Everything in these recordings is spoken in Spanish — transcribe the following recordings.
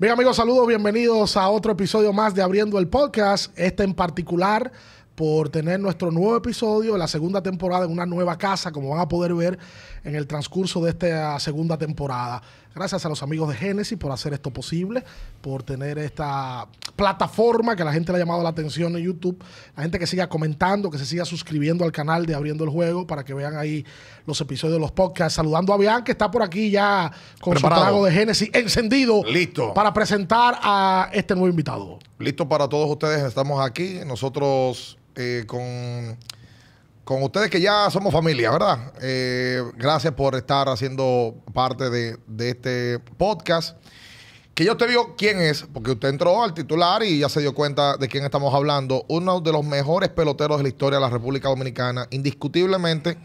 Bien amigos, saludos, bienvenidos a otro episodio más de Abriendo el Podcast, este en particular por tener nuestro nuevo episodio, la segunda temporada en una nueva casa, como van a poder ver en el transcurso de esta segunda temporada. Gracias a los amigos de Genesis por hacer esto posible, por tener esta plataforma que la gente le ha llamado la atención en YouTube. La gente que siga comentando, que se siga suscribiendo al canal de Abriendo el Juego para que vean ahí los episodios de los podcasts. Saludando a Bian, que está por aquí ya con su trago de Genesis encendido. Listo. Para presentar a este nuevo invitado. Listo para todos ustedes. Estamos aquí. Nosotros eh, con con ustedes que ya somos familia, ¿verdad? Eh, gracias por estar haciendo parte de, de, este podcast. Que yo te digo quién es, porque usted entró al titular y ya se dio cuenta de quién estamos hablando. Uno de los mejores peloteros de la historia de la República Dominicana, indiscutiblemente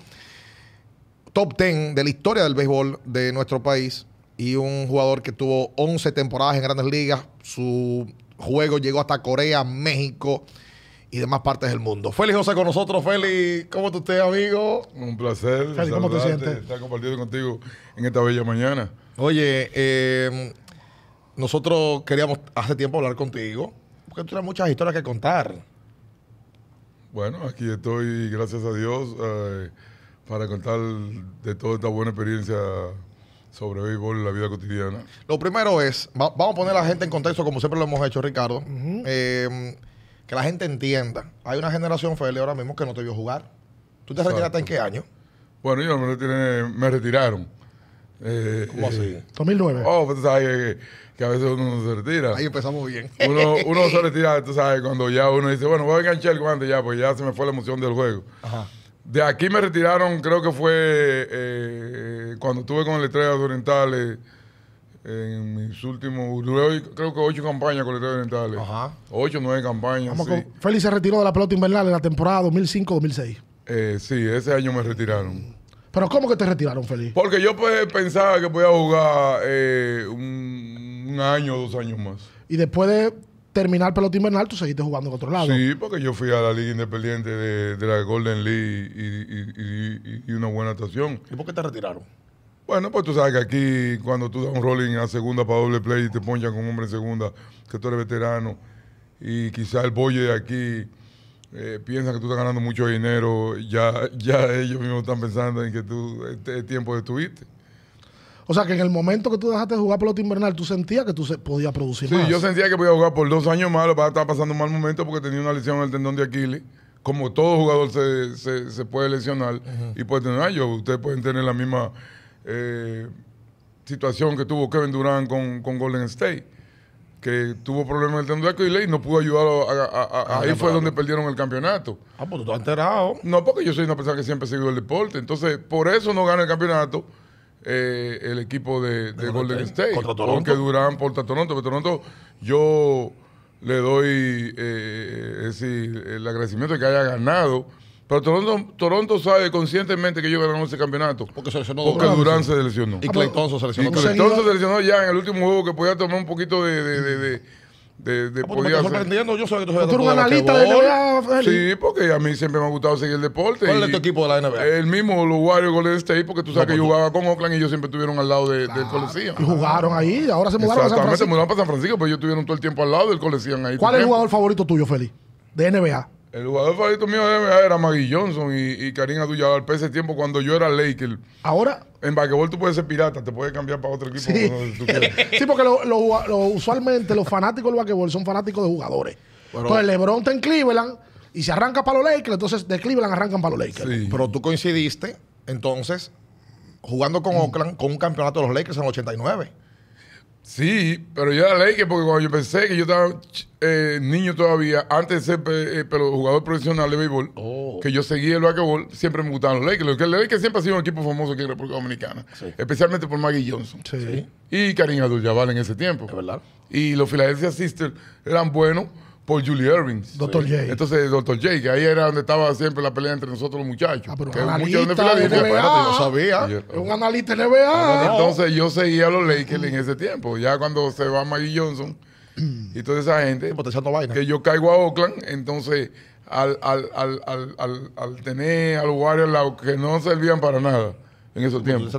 top 10 de la historia del béisbol de nuestro país y un jugador que tuvo 11 temporadas en grandes ligas. Su juego llegó hasta Corea, México, y demás partes del mundo. Félix José con nosotros. Félix, ¿cómo tú usted amigo? Un placer Félix, ¿cómo te sientes? estar compartiendo contigo en esta bella mañana. Oye, eh, nosotros queríamos hace tiempo hablar contigo, porque tú tienes muchas historias que contar. Bueno, aquí estoy, gracias a Dios, eh, para contar de toda esta buena experiencia sobre béisbol en la vida cotidiana. Lo primero es, vamos a poner a la gente en contexto, como siempre lo hemos hecho, Ricardo que la gente entienda. Hay una generación, Feli, ahora mismo que no te vio jugar. ¿Tú te retiraste en qué año? Bueno, yo me, retiré, me retiraron. Eh, ¿Cómo así? 2009. Oh, pues tú sabes que, a veces uno no se retira. Ahí empezamos bien. Uno, uno se retira, tú sabes, cuando ya uno dice, bueno, voy a enganchar el guante ya, pues ya se me fue la emoción del juego. Ajá. De aquí me retiraron, creo que fue eh, cuando estuve con el Estrella Orientales en mis últimos, creo que ocho campañas con de dentales. Ajá. Ocho, nueve campañas. feliz Félix se retiró de la pelota invernal en la temporada 2005-2006. Eh, sí, ese año me retiraron. ¿Pero cómo que te retiraron, Félix? Porque yo pues, pensaba que podía jugar eh, un, año o dos años más. Y después de terminar pelota invernal, tú seguiste jugando en otro lado. Sí, porque yo fui a la Liga Independiente de, la Golden League y, y una buena actuación. ¿Y por qué te retiraron? Bueno, pues tú sabes que aquí cuando tú das un rolling a segunda para doble play y te ponchan con un hombre en segunda, que tú eres veterano y quizá el boye de aquí eh, piensa que tú estás ganando mucho dinero, ya, ya ellos mismos están pensando en que tú este tiempo estuviste. O sea, que en el momento que tú dejaste de jugar pelota invernal, tú sentías que tú se podías producir más. Sí, yo sentía que podía jugar por dos años más, lo estaba pasando un mal momento porque tenía una lesión en el tendón de Aquiles. Como todo jugador se, se, puede lesionar y puede tener, yo, ustedes pueden tener la misma eh, situación que tuvo Kevin Durant con, Golden State, que tuvo problemas en el tendón de y no pudo ayudarlo a, ah, ahí fue donde perdieron el campeonato. Ah, pues tú estás enterado. No, porque yo soy una persona que siempre he seguido el deporte, entonces por eso no gana el campeonato. Eh, el equipo de, Golden este, State, Toronto. porque Durán porta Toronto, pero Toronto yo le doy eh, el agradecimiento de que haya ganado pero Toronto, Toronto sabe conscientemente que ellos ganaron ese campeonato. Porque seleccionó Porque Durán se lesionó. Y Clayton se lesionó. Y Clayton se lesionó ya en el último juego que podía tomar un poquito de. de, de, de, ah, podía yo sabía que tú eres un analista de NBA. Sí, porque a mí siempre me ha gustado seguir el deporte. ¿Cuál es tu equipo de la NBA? El mismo, los Warriors Golden State, porque tú sabes que yo pues jugaba con Oakland y ellos siempre estuvieron al lado del Coliseum Y jugaron ahí, ahora se mudaron a San Francisco. Exactamente, se mudaron para San Francisco, pero ellos estuvieron todo el tiempo al lado del Coliseum ahí. ¿Cuál es el jugador favorito tuyo, Feli? De NBA. El jugador favorito mío era Maggie Johnson y, Karina Karim Abdul-Jabbar ese tiempo cuando yo era Laker. Ahora. En basquetbol tú puedes ser pirata, te puedes cambiar para otro equipo. Sí, porque usualmente los fanáticos del basquetbol son fanáticos de jugadores. Pero, entonces LeBron está en Cleveland y se arranca para los Lakers, entonces de Cleveland arrancan para los Lakers. Pero tú coincidiste entonces jugando con mm. Oakland con un campeonato de los Lakers en el 89. Sí, pero yo era ley que porque cuando yo pensé que yo estaba eh, niño todavía, antes de ser eh, jugador profesional de béisbol, oh. que yo seguía el béisbol, siempre me gustaban los Lakers. Los que siempre ha sido un equipo famoso aquí en República Dominicana, especialmente por Maggie Johnson y Karina abdul en ese tiempo. verdad. Y los Philadelphia Sisters eran buenos por Julie Irving. doctor J. Entonces, Dr. J, que ahí era donde estaba siempre la pelea entre nosotros los muchachos. Ah, pero que un muchos de Filadelfia, NBA, espérate, yo sabía. es un analista NBA. Ah, entonces, yo seguía a los Lakers en ese tiempo. Ya cuando se va Maggie Johnson y toda esa gente, que yo caigo a Oakland, entonces al, al, al, al tener a los Warriors que no servían para nada en esos tiempos.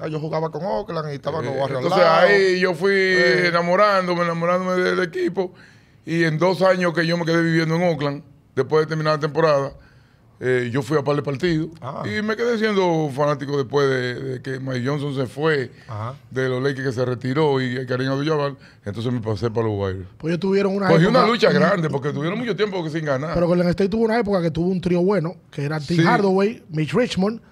Ah, yo jugaba con Oakland y estaba con eh, Warriors Entonces ahí yo fui eh. enamorándome, enamorándome del equipo y en dos años que yo me quedé viviendo en Oakland, después de terminar la temporada, eh, yo fui a par de partidos ah. y me quedé siendo fanático después de, que Mike Johnson se fue de los Lakers que se retiró y cariño de jabbar entonces me pasé para los Warriors. Pues ellos tuvieron una pues una lucha grande porque tuvieron mucho tiempo sin ganar. Pero Golden State tuvo una época que tuvo un trío bueno, que era Tim Hardaway, Mitch Richmond,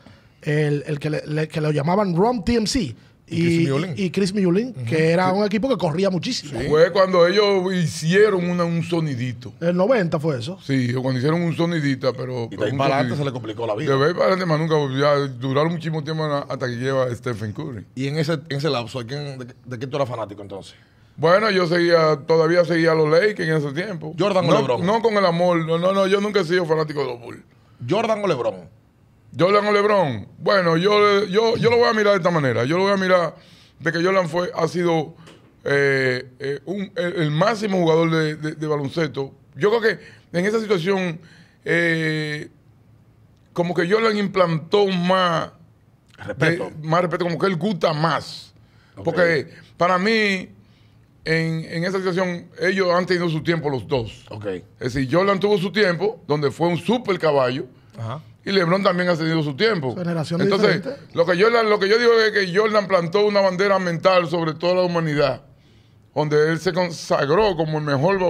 el, que, que lo llamaban Rom TMC, y, Chris y, Chris que era un equipo que corría muchísimo. Fue cuando ellos hicieron una, un sonidito. El 90 fue eso. Sí, cuando hicieron un sonidito. pero. Y de ahí para adelante se le complicó la vida. De ahí para adelante más nunca. Ya duraron muchísimo tiempo hasta que lleva Stephen Curry. ¿Y en ese, ese lapso, ¿de, de, de qué tú eras fanático entonces? Bueno, yo seguía, todavía seguía a los Lakers en ese tiempo. Jordan no, o LeBron. No con el amor, no, no, no, yo nunca he sido fanático de los Bulls. Jordan o LeBron. Jordan o LeBron, bueno, yo, yo, lo voy a mirar de esta manera. Yo lo voy a mirar de que Jordan fue, ha sido eh, eh, el, máximo jugador de, baloncesto. Yo creo que en esa situación, eh, como que Jordan implantó más respeto. más respeto, como que él gusta más. Porque para mí, en, esa situación, ellos han tenido su tiempo los dos. Okay. Es decir, Jordan tuvo su tiempo, donde fue un super caballo. Ajá y LeBron también ha tenido su tiempo. Entonces, lo que, Jordan, lo que yo digo es que Jordan plantó una bandera mental sobre toda la humanidad, donde él se consagró como el mejor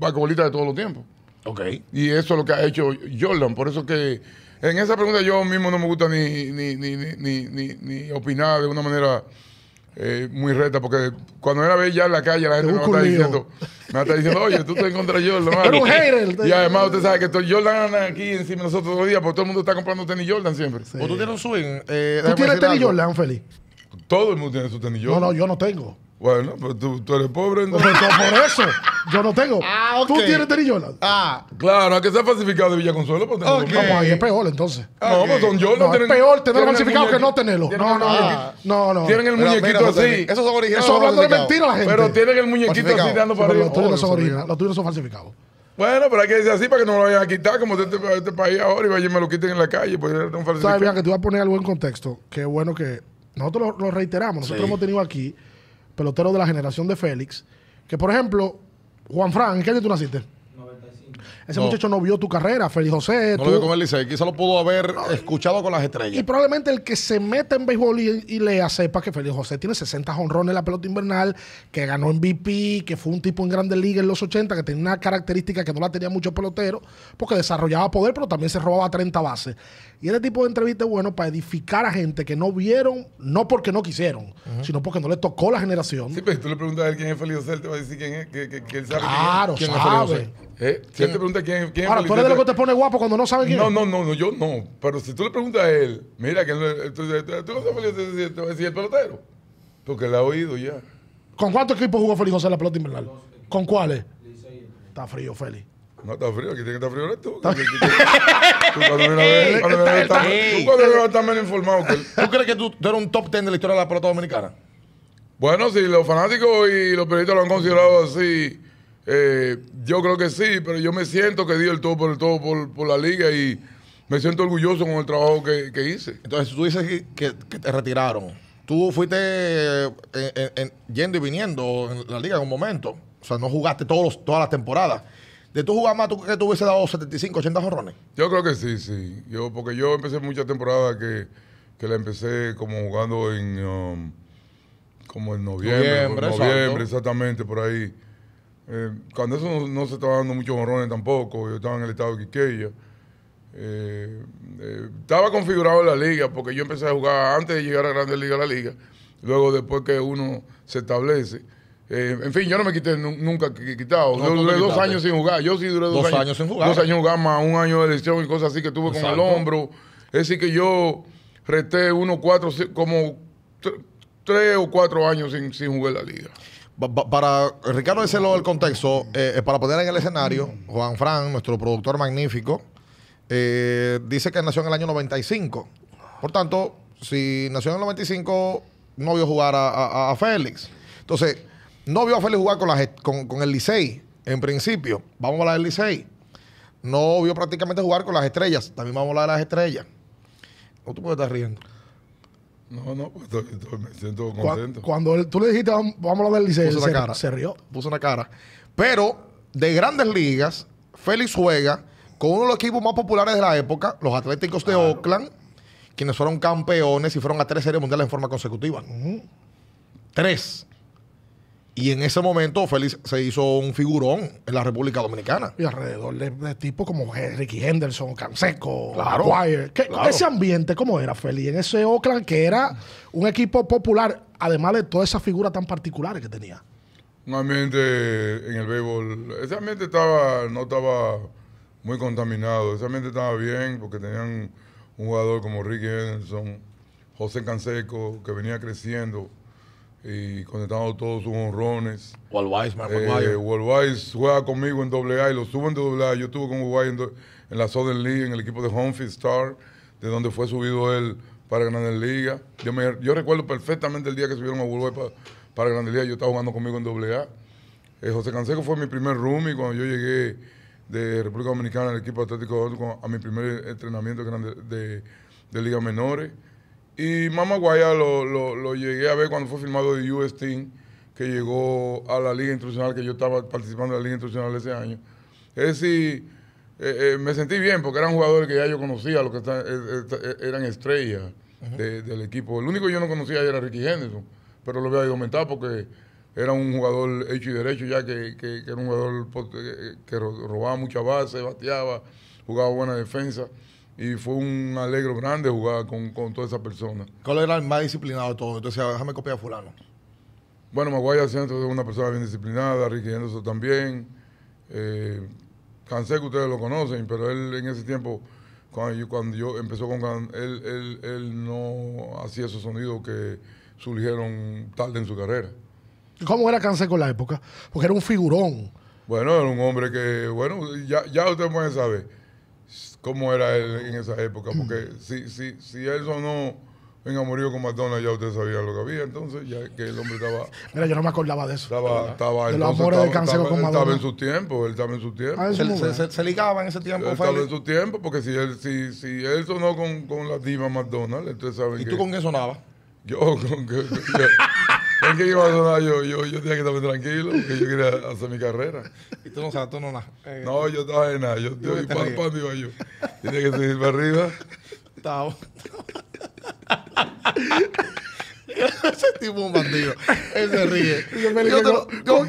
basquetbolista de todos los tiempos. Ok. Y eso es lo que ha hecho Jordan. Por eso que en esa pregunta yo mismo no me gusta ni, ni, ni, ni opinar de una manera eh, muy recta, porque cuando era ver ya en la calle, la gente me está diciendo, me está diciendo, oye, tú te encontras Jordan. Pero un hater. Y además usted sabe que estoy Jordan aquí encima de nosotros todos los días, porque todo el mundo está comprando tenis Jordan siempre. O tú tienes un swing. Eh, ¿Tú tienes tenis Jordan, Feliz? Todo el mundo tiene su tenis Jordan. No, no, yo no tengo. Bueno, pues tú, eres pobre. ¿no? por eso, yo no tengo. Ah, Tú tienes terillola. Ah. Claro, hay que ser falsificado de Villa Consuelo. Pues okay. No, ahí es peor entonces. Ah, no, pues son yo no, no Es peor tenerlo falsificado que no tenerlo. No, no, no, no. Tienen el muñequito así. Eso son originales. Eso hablando de mentira la gente. Pero tienen el muñequito así dando para arriba. Los tuyos no oh, son originales, los tuyos son falsificados. Bueno, pero hay que decir así para que no lo vayan a quitar, como de este, este país ahora y vayan me lo quiten en la calle. Pues Sabes, que tú vas a poner algo en contexto. Qué bueno que nosotros lo, reiteramos. Nosotros hemos tenido aquí pelotero de la generación de Félix, que por ejemplo, Juan Fran, ¿en qué año tú naciste? Ese muchacho no vio tu carrera, Félix José. No lo vio con él, dice. quizá lo pudo haber escuchado con las estrellas. Y probablemente el que se mete en béisbol y, lea sepa que Félix José tiene 60 jonrones en la pelota invernal, que ganó MVP, que fue un tipo en Grandes Ligas en los 80, que tenía una característica que no la tenía muchos pelotero, porque desarrollaba poder, pero también se robaba 30 bases. Y ese tipo de entrevista es bueno para edificar a gente que no vieron, no porque no quisieron, sino porque no le tocó la generación. Sí, pero si tú le preguntas a él quién es Félix José, te va a decir quién es, que, él sabe claro, quién, sabe. Eh, si él te pregunta quién, quién el es. Ahora, tú eres de lo que te pone guapo cuando no sabes quién no, es. No, no, no, yo no. Pero si tú le preguntas a él, mira, que eh, tú, no sabes Feliz te decir el pelotero. Porque le ha oído ya. ¿Con cuántos equipos jugó Félix José la pelota invernal? ¿Con cuáles? Está frío, Félix. No está frío, aquí tiene que estar frío eres tú. Tú cuando estás menos informado ¿Tú crees que tú, tú eres un top ten de la historia de la pelota dominicana? Bueno, si los fanáticos y los periodistas lo han considerado así eh, yo creo que sí, pero yo me siento que di el todo por el todo por, la liga y me siento orgulloso con el trabajo que, hice. Entonces tú dices que, te retiraron. Tú fuiste eh, eh, yendo y viniendo en la liga en un momento. O sea, no jugaste todos, todas las temporadas. ¿De tú jugar más, tú que tú hubiese dado 75, 80 jorrones? Yo creo que sí, sí. Yo, porque yo empecé muchas temporadas que, que la empecé como jugando en... Um, como en noviembre, noviembre exactamente, por ahí. Eh, cuando eso no, se estaba dando muchos morrones tampoco, yo estaba en el estado de Quiqueya. Eh, eh, estaba configurado en la liga porque yo empecé a jugar antes de llegar a Grandes Ligas la liga, luego después que uno se establece. en fin, yo no me quité nunca quitado. yo duré dos años sin jugar. Yo sí duré dos, años, sin jugar. Dos años jugar más un año de lesión y cosas así que tuve con el hombro. Es decir, que yo resté uno, cuatro, como tres o cuatro años sin, jugar la liga. Para Ricardo decirlo del contexto, eh, eh, para poner en el escenario, Juan Fran, nuestro productor magnífico, eh, dice que nació en el año 95. Por tanto, si nació en el 95, no vio jugar a, Félix. Entonces, no vio a Félix jugar con, con, con el Licey, en principio. Vamos a hablar del Licey. No vio prácticamente jugar con las estrellas. También vamos a hablar de las estrellas. No tú puedes estar riendo. No, no, pues me siento contento. Cuando, tú le dijiste, vamos, a ver el liceo, se, cara. se rió. Puso una cara. Pero, de grandes ligas, Félix juega con uno de los equipos más populares de la época, los Atléticos de Oakland, quienes fueron campeones y fueron a tres series mundiales en forma consecutiva. Tres. Y en ese momento Félix se hizo un figurón en la República Dominicana. Y alrededor de, tipos como Ricky Henderson, Canseco, claro, Ese ambiente, ¿cómo era Félix? En ese Oakland que era un equipo popular, además de todas esas figuras tan particulares que tenía. Un ambiente en el béisbol, ese ambiente estaba, no estaba muy contaminado, ese ambiente estaba bien porque tenían un jugador como Ricky Henderson, José Canseco, que venía creciendo y conectando todos sus honrones. Worldwise, eh, juega conmigo en A y lo suben de A. Yo estuve con Uruguay en, en, la Southern League, en el equipo de Humphrey Star, de donde fue subido él para Grande Liga. Yo, yo recuerdo perfectamente el día que subieron a Uruguay para, para Grandes liga. Yo estaba jugando conmigo en AA. A. Eh, José Canseco fue mi primer roomie cuando yo llegué de República Dominicana al equipo Atlético de a mi primer entrenamiento de, Liga Menores. Y Mama Guaya lo, llegué a ver cuando fue filmado de US Team, que llegó a la Liga Internacional, que yo estaba participando en la Liga Internacional ese año. Es decir, eh, eh, me sentí bien porque eran jugadores que ya yo conocía, los que eh, eran estrellas del equipo. El único que yo no conocía era Ricky Henderson, pero lo voy a aumentar porque era un jugador hecho y derecho ya, que, que era un jugador que robaba mucha base, bateaba, jugaba buena defensa y fue un alegro grande jugar con, toda esa persona. ¿Cuál era el más disciplinado de todos? Entonces, ah, déjame copiar a fulano. Bueno, Maguaya Centro es una persona bien disciplinada, Ricky también. Eh, Cansé que ustedes lo conocen, pero él en ese tiempo, cuando yo, cuando yo empezó con él, él, no hacía esos sonidos que surgieron tarde en su carrera. ¿Cómo era Canseco con la época? Porque era un figurón. Bueno, era un hombre que, bueno, ya, ya ustedes pueden saber cómo era él en esa época, porque mm. si, si, si él sonó en Amorío con McDonald's, ya usted sabía lo que había, entonces ya que el hombre estaba... Mira, yo no me acordaba de eso. Estaba, estaba, estaba, con Estaba en su tiempo, él estaba en su tiempo. Ah, se, ligaba en ese tiempo, estaba en su tiempo, porque si él, si, si él sonó con, con la diva McDonald's, ustedes saben ¿Y tú con qué sonabas? Yo con que... Es que iba a sonar yo, yo, yo tenía que muy tranquilo, porque yo quería hacer mi carrera. Y tú no sabes, tú no nada. Eh, no, yo estaba en nada. Yo, estoy pan digo yo? Tenía que seguir para arriba. Estaba. Ese tipo un bandido. Él se ríe.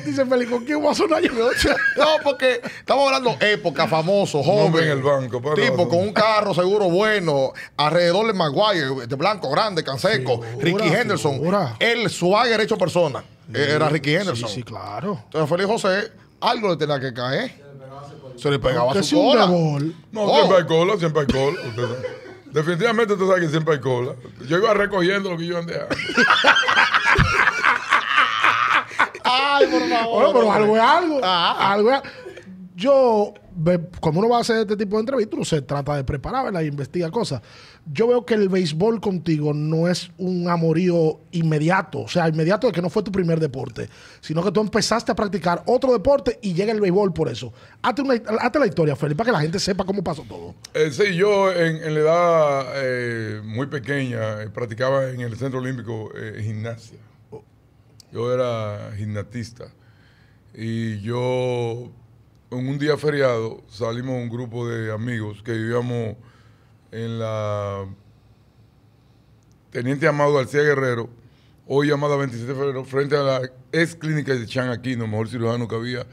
Dice Feli, dice ¿con quién va a sonar yo? no, porque estamos hablando época, famoso, joven. No en el banco, Tipo con un carro seguro bueno, alrededor de Maguire, de blanco, grande, canseco, Ricky Henderson. El swagger hecho persona. Eh, era Ricky Henderson. Sí, sí, claro. Entonces Feli José, algo le tenía que caer. Se le pegaba su cola. No, oh. siempre hay cola, siempre hay cola. Definitivamente tú sabes que siempre hay cola. Yo iba recogiendo lo que yo andaba. Ay, por favor. pero algo es algo. Ah. Algo Yo, como uno va a hacer este tipo de entrevistas, uno se trata de preparar, ¿verdad? investiga cosas yo veo que el béisbol contigo no es un amorío inmediato, o sea, inmediato de que no fue tu primer deporte, sino que tú empezaste a practicar otro deporte y llega el béisbol por eso. Hazte, la historia, Felipe, para que la gente sepa cómo pasó todo. Eh, sí, yo en, la edad eh, muy pequeña eh, practicaba en el Centro Olímpico gimnasia. Yo era gimnatista y yo en un día feriado salimos un grupo de amigos que vivíamos en la Teniente Amado García Guerrero, hoy llamada 27 de febrero, frente a la ex clínica de Chan Aquino, mejor cirujano que había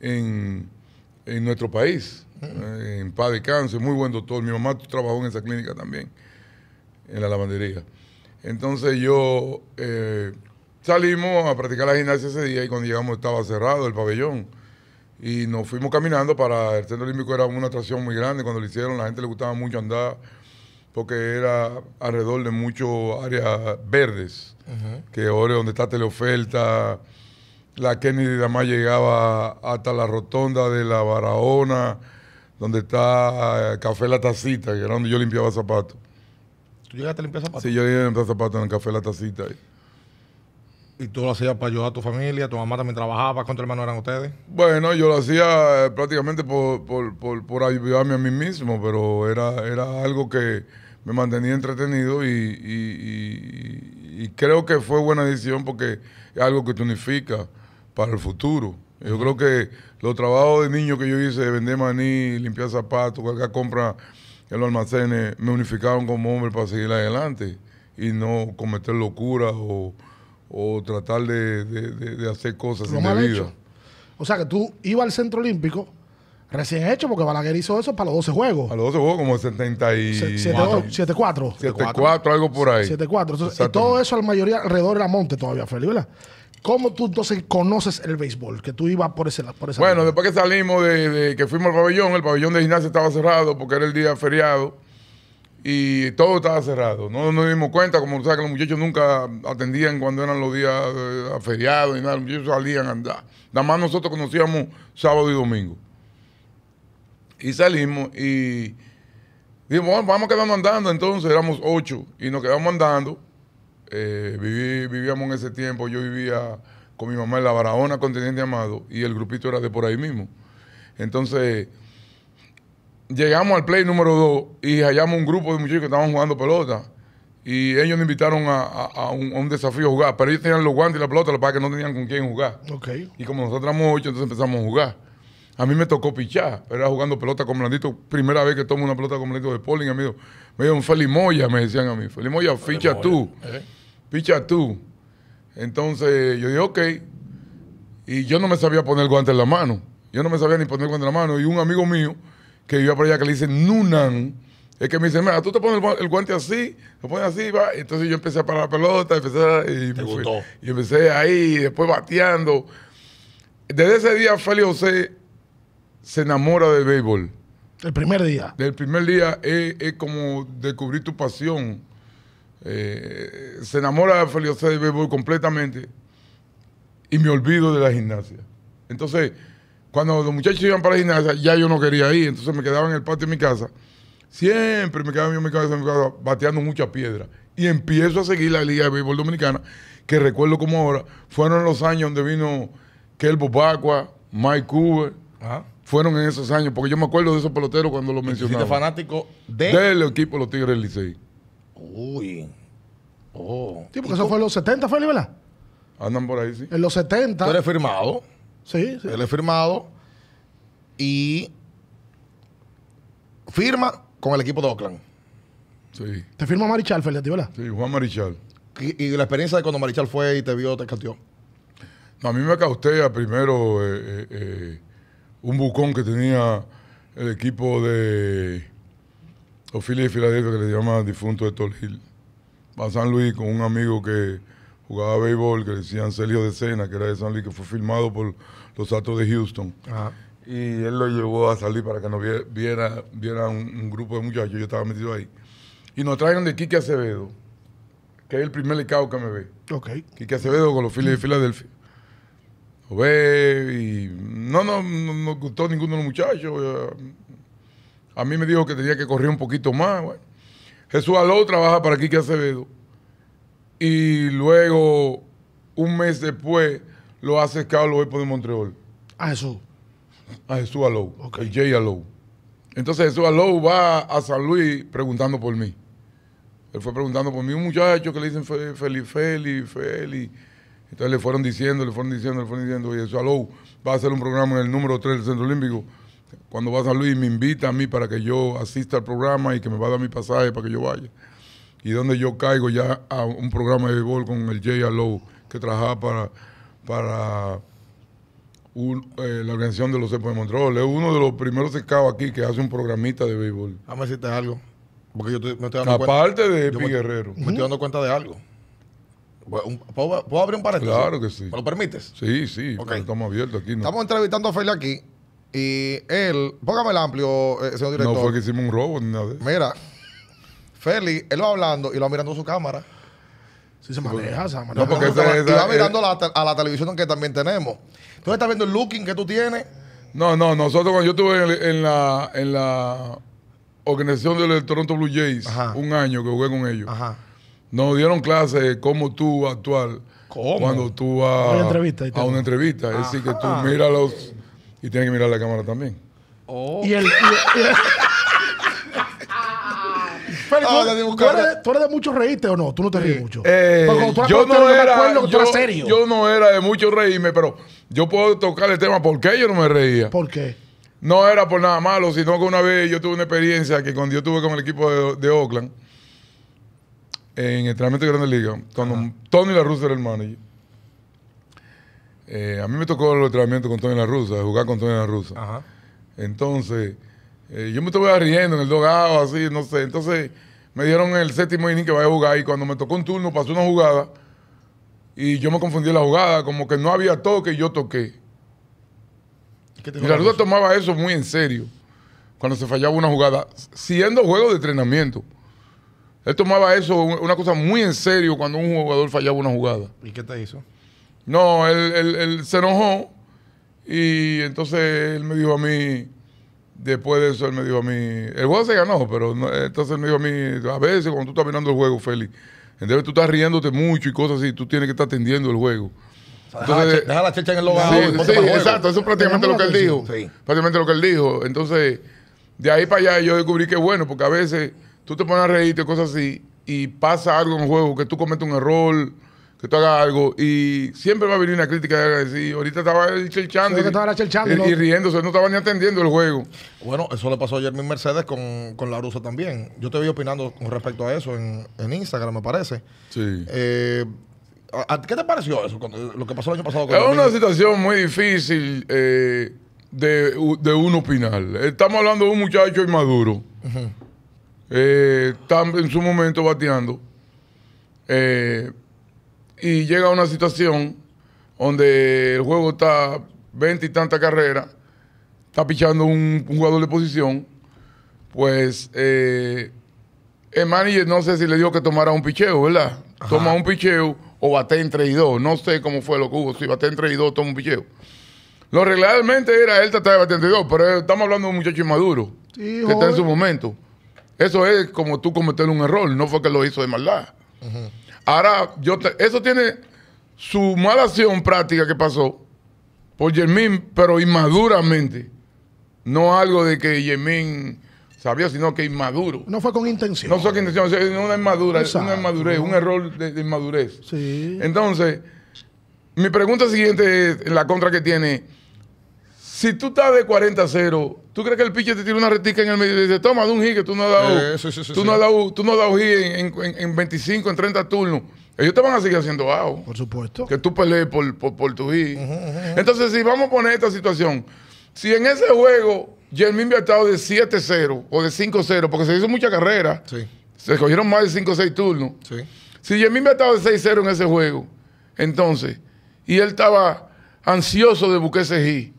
en, nuestro país, eh, en paz de cáncer, muy buen doctor. Mi mamá trabajó en esa clínica también, en la lavandería. Entonces yo eh, salimos a practicar la gimnasia ese día y cuando llegamos estaba cerrado el pabellón y nos fuimos caminando para el Centro Olímpico, era una atracción muy grande, cuando lo hicieron la gente le gustaba mucho andar porque era alrededor de muchas áreas verdes, que ahora donde está Teleoferta, la Kennedy además, llegaba hasta la rotonda de la Barahona, donde está eh, Café La Tacita, que era donde yo limpiaba zapatos. ¿Tú llegaste a limpiar zapatos? Sí, yo limpiaba zapatos en el Café La Tacita. Ahí. ¿Y tú lo hacías para ayudar a tu familia? ¿Tu mamá también trabajaba? ¿Cuántos hermanos eran ustedes? Bueno, yo lo hacía eh, prácticamente por, ayudarme a mí mismo, pero era, era algo que me mantenía entretenido y, creo que fue buena decisión porque es algo que te unifica para el futuro. Yo creo que los trabajos de niño que yo hice, vender maní, limpiar zapatos, cualquier compra en los almacenes, me unificaron como hombre para seguir adelante y no cometer locuras o o tratar de, hacer cosas lo indebidas. O sea que tú ibas al Centro Olímpico recién hecho, porque Balaguer hizo eso para los 12 juegos. A los 12 juegos, como 74. Y... 74. 74, algo por ahí. 74. Y todo eso, la mayoría alrededor era monte todavía, feliz ¿verdad? ¿Cómo tú entonces conoces el béisbol? Que tú ibas por, ese, por esa Bueno, después que salimos de, que fuimos al pabellón, el pabellón de gimnasio estaba cerrado porque era el día feriado y todo estaba cerrado. No nos dimos cuenta, como tú sabes que los muchachos nunca atendían cuando eran los días eh, feriados y nada, los muchachos salían a andar. Nada más nosotros conocíamos sábado y domingo. Y salimos y dijimos, bueno, vamos quedando andando. Entonces éramos ocho y nos quedamos andando. Eh, vivíamos en ese tiempo, yo vivía con mi mamá en La Barahona, Continente Amado, y el grupito era de por ahí mismo. Entonces llegamos al play número 2 y hallamos un grupo de muchachos que estaban jugando pelota. Y ellos nos invitaron a, un, desafío a jugar. Pero ellos tenían los guantes y la pelota, para que que no tenían con quién jugar. Y como nosotros éramos ocho, entonces empezamos a jugar. A mí me tocó pichar, pero era jugando pelota con Blandito. Primera vez que tomo una pelota con Blandito de polling, amigo. Me dijeron, Moya me decían a mí. Felimoya, ficha tú. Picha eh. tú. Entonces yo dije, ok. Y yo no me sabía poner el guante en la mano. Yo no me sabía ni poner guante en la mano. Y un amigo mío que iba por allá que le dicen Nunan. Es que me dice, mira, tú te pones el, guante así, lo pones así, va. Entonces yo empecé a parar la pelota, empecé a, y, y empecé ahí, después bateando. Desde ese día, Félix José se enamora del béisbol. ¿El primer día? Del primer día es, como descubrir tu pasión. Eh, se enamora de Félix José del béisbol completamente y me olvido de la gimnasia. Entonces, cuando los muchachos iban para la gimnasia, ya yo no quería ir, entonces me quedaba en el patio de mi casa. Siempre me quedaba en mi casa, bateando mucha piedra. Y empiezo a seguir la Liga de Béisbol Dominicana, que recuerdo como ahora, fueron los años donde vino Kelbo Bacua, Mike Cooper. Ah. Fueron en esos años, porque yo me acuerdo de esos peloteros cuando lo mencionaba. fanático de... del equipo de los Tigres del Licey. Uy. Oh. porque eso fue en los 70, fue ¿verdad? Andan por ahí, sí. En los 70. ¿Tú eres firmado? Sí, sí. Él es firmado y firma con el equipo de Oakland. Sí. Te firma Marichal, Felipe, ¿verdad? Sí, Juan Marichal. Y, la experiencia de cuando Marichal fue y te vio, te casteó. No, a mí me caustea primero eh, eh, eh, un bucón que tenía el equipo de Ophelia y Filadelfia que le llama difunto de Hill, Va a San Luis con un amigo que jugaba béisbol, que decían Celio de Sena, que era de San Luis, que fue filmado por los Atos de Houston. Ah. Y él lo llevó a salir para que nos viera, viera, un, grupo de muchachos, yo estaba metido ahí. Y nos trajeron de Quique Acevedo, que es el primer lecao que me ve. Ok. Quique Acevedo con los Phillies de Filadelfia. Lo ve y no no, no gustó ninguno de los muchachos. A mí me dijo que tenía que correr un poquito más. Jesús Aló trabaja para Quique Acevedo y luego, un mes después, lo hace Carlos Epo de Montreal. A Jesús. A Jesús Alou. Okay. El Jay Alou. Entonces Jesús Alou va a San Luis preguntando por mí. Él fue preguntando por mí, un muchacho que le dicen Feli, Feli, Feli. Entonces le fueron diciendo, le fueron diciendo, le fueron diciendo, y Jesús Alou va a hacer un programa en el número 3 del Centro Olímpico. Cuando va a San Luis me invita a mí para que yo asista al programa y que me va a dar mi pasaje para que yo vaya y donde yo caigo ya a un programa de béisbol con el Jay Lowe, que trabajaba para, para un, eh, la organización de los Cepos de Montreal. Es uno de los primeros secados aquí que hace un programita de béisbol. Vamos a decirte algo. Porque yo estoy, me estoy Aparte de Epi Guerrero. Me, estoy dando cuenta de algo. Pues, ¿Puedo, ¿Puedo, abrir un paréntesis? Claro que sí. ¿Me lo permites? Sí, sí. Estamos abiertos aquí. Estamos entrevistando a Feli aquí. Y él, póngame el amplio, eh, señor director. No fue que hicimos un robo ni nada de eso. Mira, Félix, él va hablando y lo va mirando su cámara. Sí, se maneja, se maneja. No, porque va mirando eh, a la televisión que también tenemos. Tú estás viendo el looking que tú tienes. No, no, nosotros cuando yo estuve en, la, en la organización del Toronto Blue Jays, un año que jugué con ellos, nos dieron clases de cómo tú actuar ¿Cómo? cuando tú vas a, entrevista, una entrevista. Es decir, que tú míralos los... Y tienes que mirar la cámara también. Oh. Ah, tú, eres, de mucho reírte o no? Tú no te ríes mucho. Eh, yo no era. no era de mucho reírme, pero yo puedo tocar el tema por qué yo no me reía. ¿Por qué? No era por nada malo, sino que una vez yo tuve una experiencia que cuando yo estuve con el equipo de, Oakland, en el entrenamiento de Grandes Liga, cuando Tony La Russa era el manager. Eh, a mí me tocó el entrenamiento con Tony La Russa, jugar con Tony La Russa. Ajá. Entonces eh, yo me estuve riendo en el dogado, así, no sé. Entonces me dieron el séptimo inning que vaya a jugar y cuando me tocó un turno pasó una jugada y yo me confundí la jugada, como que no había toque y yo toqué. y la duda tomaba eso muy en serio cuando se fallaba una jugada, siendo juego de entrenamiento. Él tomaba eso una cosa muy en serio cuando un jugador fallaba una jugada. ¿Y qué te hizo? No, él, él se enojó y entonces él me dijo a mí, Después de eso él me dijo a mí, el juego se ganó, pero entonces él me dijo a mí, a veces cuando tú estás mirando el juego, Félix, entonces tú estás riéndote mucho y cosas así, tú tienes que estar atendiendo el juego. Entonces, deja, la checha en el lobo. Sí, exacto, eso es prácticamente lo que él dijo. Prácticamente lo que él dijo. Entonces, de ahí para allá yo descubrí que bueno, porque a veces tú te pones a reírte y cosas así y pasa algo en el juego, que tú cometes un error que tú hagas algo y siempre va a venir una crítica de Ahorita estaba el chelchando. y, riéndose, no estaba ni atendiendo el juego. Bueno, eso le pasó a mi Mercedes con, con Rusa también. Yo te vi opinando con respecto a eso en, Instagram, me parece. Sí. Eh, ¿Qué te pareció eso, lo que pasó el año pasado? Con es una situación muy difícil eh, de, uno opinar. Estamos hablando de un muchacho inmaduro. Eh, está en su momento bateando. Eh, y llega una situación donde el juego está 20 y tanta carrera, está pichando un, jugador de posición, pues eh, el manager no sé si le dijo que tomara un picheo, ¿verdad? Toma un picheo o bate entre y dos. No sé cómo fue lo que hubo, si bate entre y dos, toma un picheo. Lo realmente era él tratar de batear entre y dos, pero estamos hablando de un muchacho inmaduro que está en su momento. Eso es como tú cometer un error, no fue que lo hizo de maldad. Ahora, yo eso tiene su mala acción práctica que pasó por Germín, pero inmaduramente. No algo de que Yermín sabía, sino que inmaduro. No fue con intención. No fue con intención, es una inmadura, una inmadurez, un error de, inmadurez. Sí. Entonces, mi pregunta siguiente es la contra que tiene. Si tú estás de 40 a 0 ¿Tú crees que el piche te tira una retica en el medio y dice, toma, de un hit que tú no has dado, eh, tú no has dado, tú en, 25, en 30 turnos? Ellos te van a seguir haciendo algo. Por supuesto. Que tú pelees por, tu hit. Entonces, si vamos a poner esta situación, si en ese juego Jermín había estado de 7-0 o de 5-0, porque se hizo mucha carrera, se cogieron más de 5 6 turnos. Si Jermín había estado de 6-0 en ese juego, entonces, y él estaba ansioso de buscar ese hit,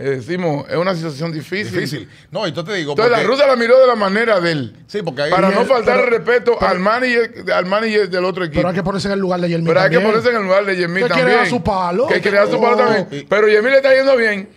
eh, decimos, es una situación difícil. Difícil. No, y tú te digo. Entonces la rusa la miró de la manera de él. Sí, porque ahí Para no faltar respeto al, manager, del otro equipo. Pero hay que ponerse en el lugar de Yermín. Pero hay que ponerse en el lugar de Yermín también. Que quiere dar su palo. Que quiere dar su palo oh. también. Pero Yermín le está yendo bien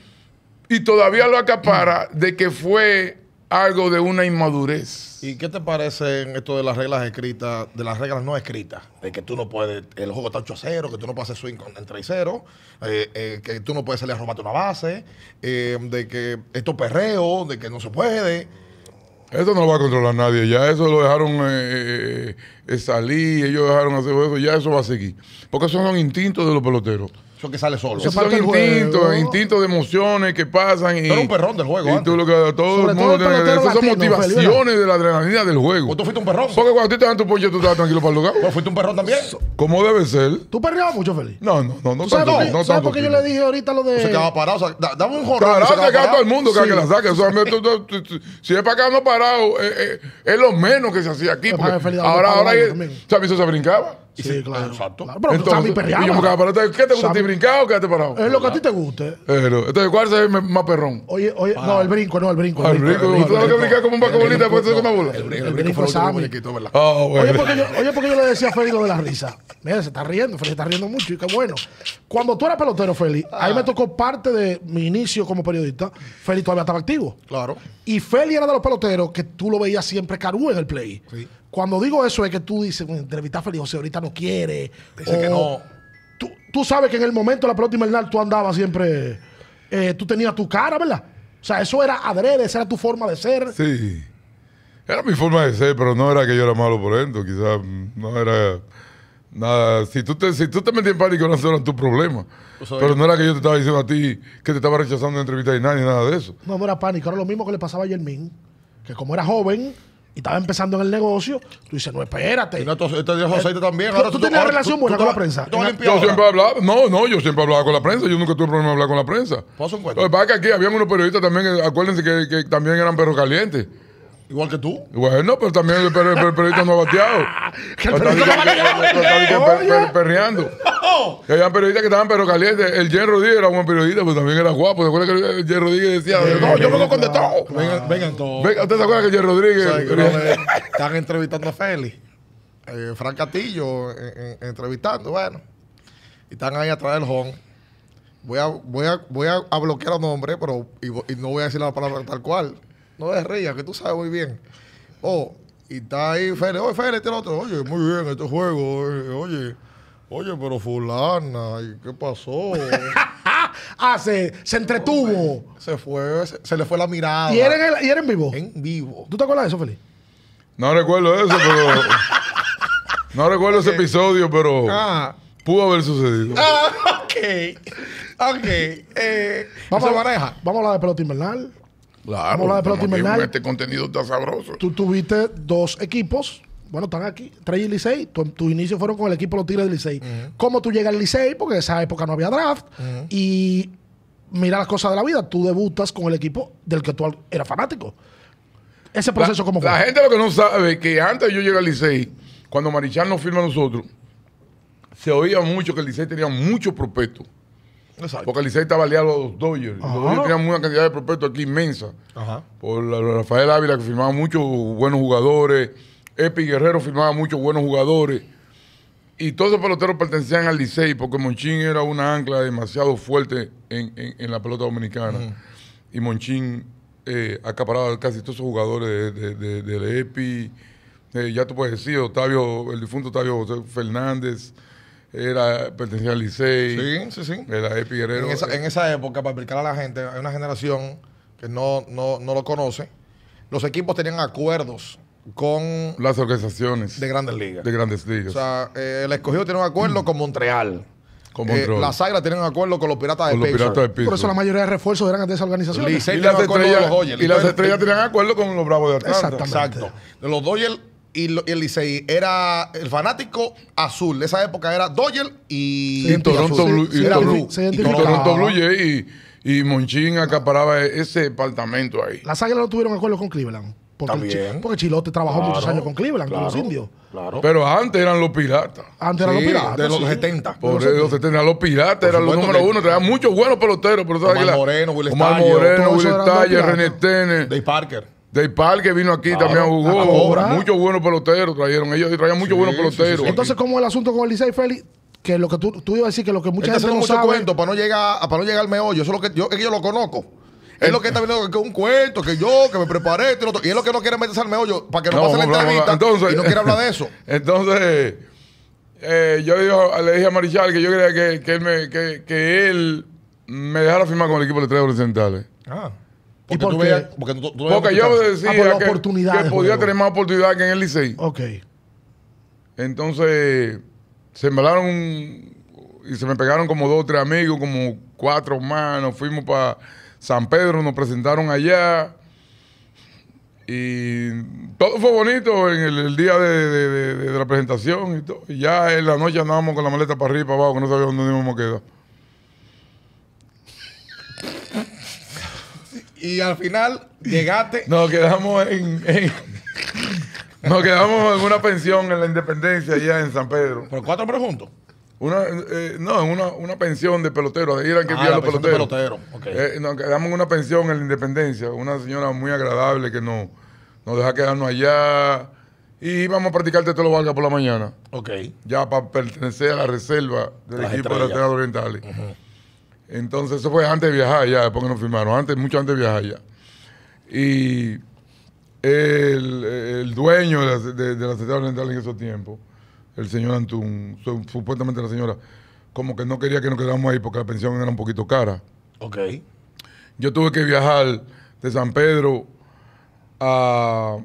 y todavía lo acapara de que fue algo de una inmadurez. ¿Y qué te parece esto de las reglas escritas, de las reglas no escritas? De que tú no puedes, el juego está 8 a 0, que tú no puedes hacer swing con 3 0, eh, eh, que tú no puedes salir a robarte una base, eh, de que esto perreo, de que no se puede. Eso no lo va a controlar nadie, ya eso lo dejaron salir, ellos dejaron hacer eso, ya eso va a seguir. Porque esos son instintos de los peloteros. Eso que sale solo. Eso son instintos, instintos de emociones que pasan. Y, Pero un perrón del juego. Y tú lo que todo el mundo que Esas son motivaciones de la adrenalina del juego. ¿O tú fuiste un perrón? Porque cuando tú te dan tu pollo, tú estabas tranquilo para el lugar. fuiste un perrón también? ¿Cómo debe ser? ¿Tú perreabas mucho, Feliz? No, no, no. no ¿Sabes por qué ¿sabes yo le dije ahorita lo de. Se quedaba parado. O dame un jorro. Claro, se queda todo el mundo que la saque. Si es para acá no parado, eh, eh, es lo menos que se hacía aquí. Ahora, ahora. O sea, eso se brincaba sí, claro. Exacto. pero entonces, tú yo me quedaba ¿Qué te gusta? ¿Te brincado o quédate parado? Es lo que a ti te guste. entonces, ¿cuál es el más perrón? Oye, oye, no, ah. el brinco, no, el brinco. El, brinco. Tú como un después de una bola. El brinco, el brinco fue pues, Sammy. Ah, oye, porque yo, oye, porque yo le decía a Feli lo de la risa. Mira, se está riendo, Feli se está riendo mucho y qué bueno. Cuando tú eras pelotero, Félix, ahí me ah. tocó parte de mi inicio como periodista. Feli todavía estaba activo. Claro. Y Feli era de los peloteros que tú lo veías siempre carú en el play. Sí. Cuando digo eso es que tú dices, entrevista a Feliz sea, ahorita no quiere. Dice que no. Tú, sabes que en el momento de la próxima, invernal tú andabas siempre. Eh, tú tenías tu cara, ¿verdad? O sea, eso era adrede, esa era tu forma de ser. Sí. Era mi forma de ser, pero no era que yo era malo por dentro. Quizás no era nada. Si tú te, si tú te metías en pánico, no era tu problema. pero no era que yo te estaba diciendo a ti que te estaba rechazando en entrevista y nada de eso. No, no era pánico. Era lo mismo que le pasaba a Yermín. Que como era joven, y estaba empezando en el negocio, tú dices, no, espérate. No, te este dijo eh, aceite también. Ahora tú, tenías relación buena con la prensa. Yo siempre hablaba, no, no, yo siempre hablaba con la prensa. Yo nunca tuve problema de hablar con la prensa. Lo que pasa es que aquí habían unos periodistas también, eh, acuérdense que también eran perros calientes. Igual que tú. Bueno, pero también el, el periodista no ha bateado. el periodista ¿eh? perreando. periodistas que estaban pero calientes. El Jen Rodríguez era un buen periodista, pero también era guapo. ¿Se acuerda que el Jen Rodríguez decía, no, yo me lo de ah. Vengan, todos. ¿Usted se acuerda que el Jen Rodríguez? están entrevistando a Félix. Eh, Frank Castillo eh, eh, entrevistando, bueno. Y están ahí atrás del home. Voy a, voy a, voy a, bloquear los nombres pero y, y no voy a decir la palabra tal cual no es rey, que tú sabes muy bien. Oh, y está ahí Fede. oye, Fede, este el otro, oye, muy bien este juego, eh, oye, oye, pero fulana, ¿y qué pasó? ah, se, entretuvo. Se fue, se, le fue la mirada. ¿Y era, en ¿Y vivo? En vivo. ¿Tú te acuerdas de eso, Feli? No recuerdo eso, pero... no recuerdo ese episodio, pero... Ah. Pudo haber sucedido. Ah, ok. Ok. Eh, vamos, a, pareja vamos a hablar de pelota invernal. Claro, Este contenido está sabroso. Tú tuviste dos equipos. Bueno, están aquí, Trey y Licey. Tus inicios fueron con el equipo Los Tigres del Licey. ¿Cómo tú llegas al Licey? Porque en esa época no había draft. Y mira las cosas de la vida. Tú debutas con el equipo del que tú eras fanático. Ese proceso, cómo fue? La gente lo que no sabe es que antes yo llegué al Licey, cuando Marichal nos firma a nosotros, se oía mucho que el Licey tenía muchos prospectos porque Porque Licey estaba aliado a los Dodgers. Los Dodgers tenían una cantidad de prospectos aquí inmensa. Ajá. Por Rafael Ávila, que firmaba muchos buenos jugadores. Epi Guerrero firmaba muchos buenos jugadores. Y todos los peloteros pertenecían al Licey, porque Monchín era una ancla demasiado fuerte en, la pelota dominicana. Y Monchín eh, acaparaba casi todos esos jugadores de, Epi. Eh, ya tú puedes decir, el difunto Octavio José Fernández era pertenecía al Licey. Sí, sí, sí. Era Epi Guerrero. En esa, eh, en esa época, para explicar a la gente, hay una generación que no, no, no lo conoce. Los equipos tenían acuerdos con las organizaciones de grandes ligas. De grandes ligas. O sea, eh, el escogido tiene un acuerdo con Montreal. Con eh, Montreal. La las Águilas tienen un acuerdo con los Piratas de, con Por eso la mayoría de refuerzos eran de esa organización. Y, las, estrellas, los y, las estrellas tenían acuerdo con los Bravos de Atlanta. Exactamente. Exacto. De los Doyle y, el Licey era el fanático azul. De esa época era Doyle y, y, Toronto Blue, y, y, Monchín acaparaba ese departamento ahí. Las águilas no tuvieron acuerdo con Cleveland. Porque, porque Chilote trabajó muchos años con Cleveland, con los indios. Claro. Pero antes eran los piratas. Antes eran los piratas. De los 70. Por los 70. Los piratas eran los número uno. Traían muchos buenos peloteros. Pero Omar Moreno, Will Moreno, Will René Tene. Dave Parker. Del Parque vino aquí también también jugó. Muchos buenos peloteros trajeron. Ellos traían muchos buenos peloteros. Entonces, ¿cómo es el asunto con el Licey Félix? Que lo que tú, tú ibas a decir, que lo que mucha gente no mucho cuento para no llegar, para no llegar al meollo. Eso es lo que yo, lo conozco. Es lo que está viendo que es un cuento, que yo, que me preparé, este, y es lo que no quiere meterse al meollo para que no, pase la entrevista y no quiere hablar de eso. Entonces, eh, yo le dije a Marichal que yo quería que, él me, dejara firmar con el equipo de tres horizontales. Ah. Porque, yo decía ah, que, que, podía tener más oportunidad que en el Licey. Ok. Entonces, se hablaron y se me pegaron como dos o tres amigos, como cuatro más. Nos fuimos para San Pedro, nos presentaron allá. Y todo fue bonito en el, día de, la presentación y todo. Y ya en la noche andábamos con la maleta para arriba y para abajo, que no sabíamos dónde íbamos a quedar. y al final llegaste. Nos quedamos en. nos quedamos en una pensión en la Independencia, allá en San Pedro. ¿Por cuatro juntos Una, eh, no, una, una pensión de pelotero. de ir que ah, los peloteros. Pelotero. Eh, nos quedamos en una pensión en la Independencia, una señora muy agradable que nos, nos deja quedarnos allá y íbamos a practicarte todo lo valga por la mañana. Ok. Ya para pertenecer a la reserva del equipo de la Orientales. Oriental entonces, eso fue antes de viajar ya, después que nos firmaron, antes, mucho antes de viajar ya. Y el, dueño de la, de, Oriental en esos tiempos, el señor Antún, supuestamente la señora, como que no quería que nos quedáramos ahí porque la pensión era un poquito cara. Ok. Yo tuve que viajar de San Pedro a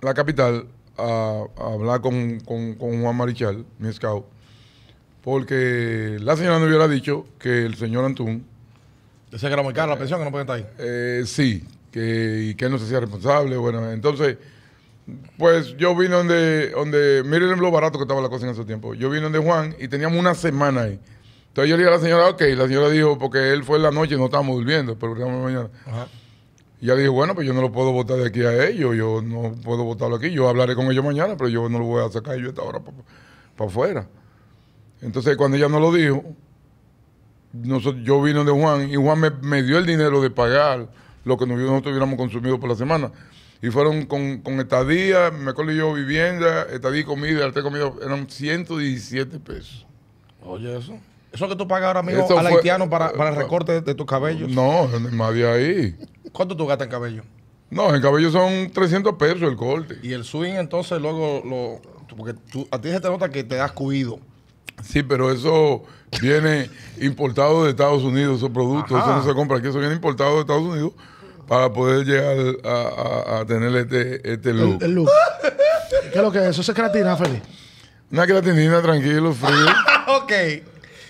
la capital a, hablar con, con Juan Marichal, mi scout porque la señora no hubiera dicho que el señor Antún. Decía que era muy cara la pensión, que no puede estar ahí. Eh, sí, que, y que él no se hacía responsable. Bueno, entonces, pues yo vine donde, donde, miren lo barato que estaba la cosa en ese tiempo. Yo vine donde Juan y teníamos una semana ahí. Entonces yo le dije a la señora, ok, la señora dijo, porque él fue en la noche, no estábamos durmiendo, pero mañana. Ajá. Y ella dijo, bueno, pues yo no lo puedo votar de aquí a ellos, yo no puedo votarlo aquí, yo hablaré con ellos mañana, pero yo no lo voy a sacar yo a esta hora para afuera. Entonces, cuando ella no lo dijo, yo vino de Juan y Juan me, dio el dinero de pagar lo que nosotros hubiéramos consumido por la semana. Y fueron con, estadía, me acuerdo yo, vivienda, estadía comida, arte comida, eran 117 pesos. Oye, eso. ¿Eso que tú pagas ahora mismo al haitiano para, el eh, recorte de, tus cabellos? No, más de ahí. ¿Cuánto tú gastas en cabello? No, en cabello son 300 pesos el corte. Y el swing, entonces, luego, lo, porque a ti se te nota que te das cuido. Sí, pero eso viene importado de Estados Unidos, esos productos, eso no se compra aquí, eso viene importado de Estados Unidos para poder llegar a, tener este, este look. ¿Qué es lo que es? ¿Eso es creatina, Feli? Una creatinina, tranquilo, frío. ok,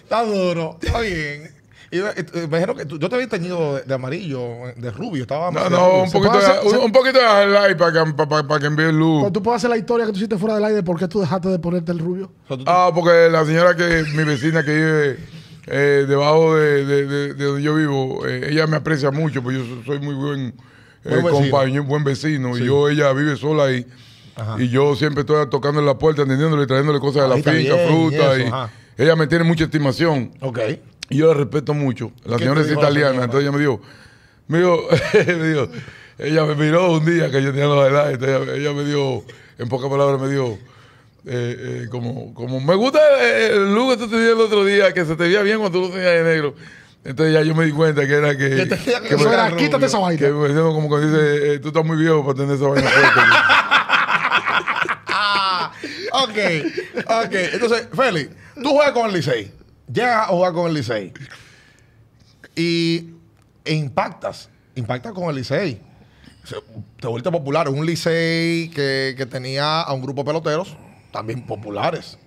está duro, está bien. Eh, eh, me dijeron que yo te había teñido de, amarillo, de rubio. Estaba no, no, un poquito, de, para que, para, que envíe luz. tú puedes hacer la historia que tú hiciste fuera del aire por qué tú dejaste de ponerte el rubio. Ah, porque la señora que mi vecina que vive eh, debajo de, donde yo vivo, ella me aprecia mucho, porque yo soy muy buen, compañero, buen vecino. Y yo, ella vive sola ahí. Y yo siempre estoy tocando en la puerta, atendiéndole, trayéndole cosas de la finca, fruta. Y, ella me tiene mucha estimación. Ok. Y yo la respeto mucho. La señora es italiana, entonces ella me dijo, me dijo, me dijo, ella me miró un día que yo tenía los edad, entonces ella, me dio en pocas palabras me dio eh, eh, como, como me gusta el look que tú tenías el otro día, que se te veía bien cuando tú lo tenías de negro. Entonces ya yo me di cuenta que era que. que, me, era, quítate esa vaina. Que me dijo como que dice, eh, tú estás muy viejo para tener esa vaina fuerte. Ah, ok, ok. Entonces, Félix, tú juegas con el Licey. Llega a jugar con el Licey. Y e impactas. Impactas con el Licey. Te vuelves popular. Un Licey que, que tenía a un grupo de peloteros también populares.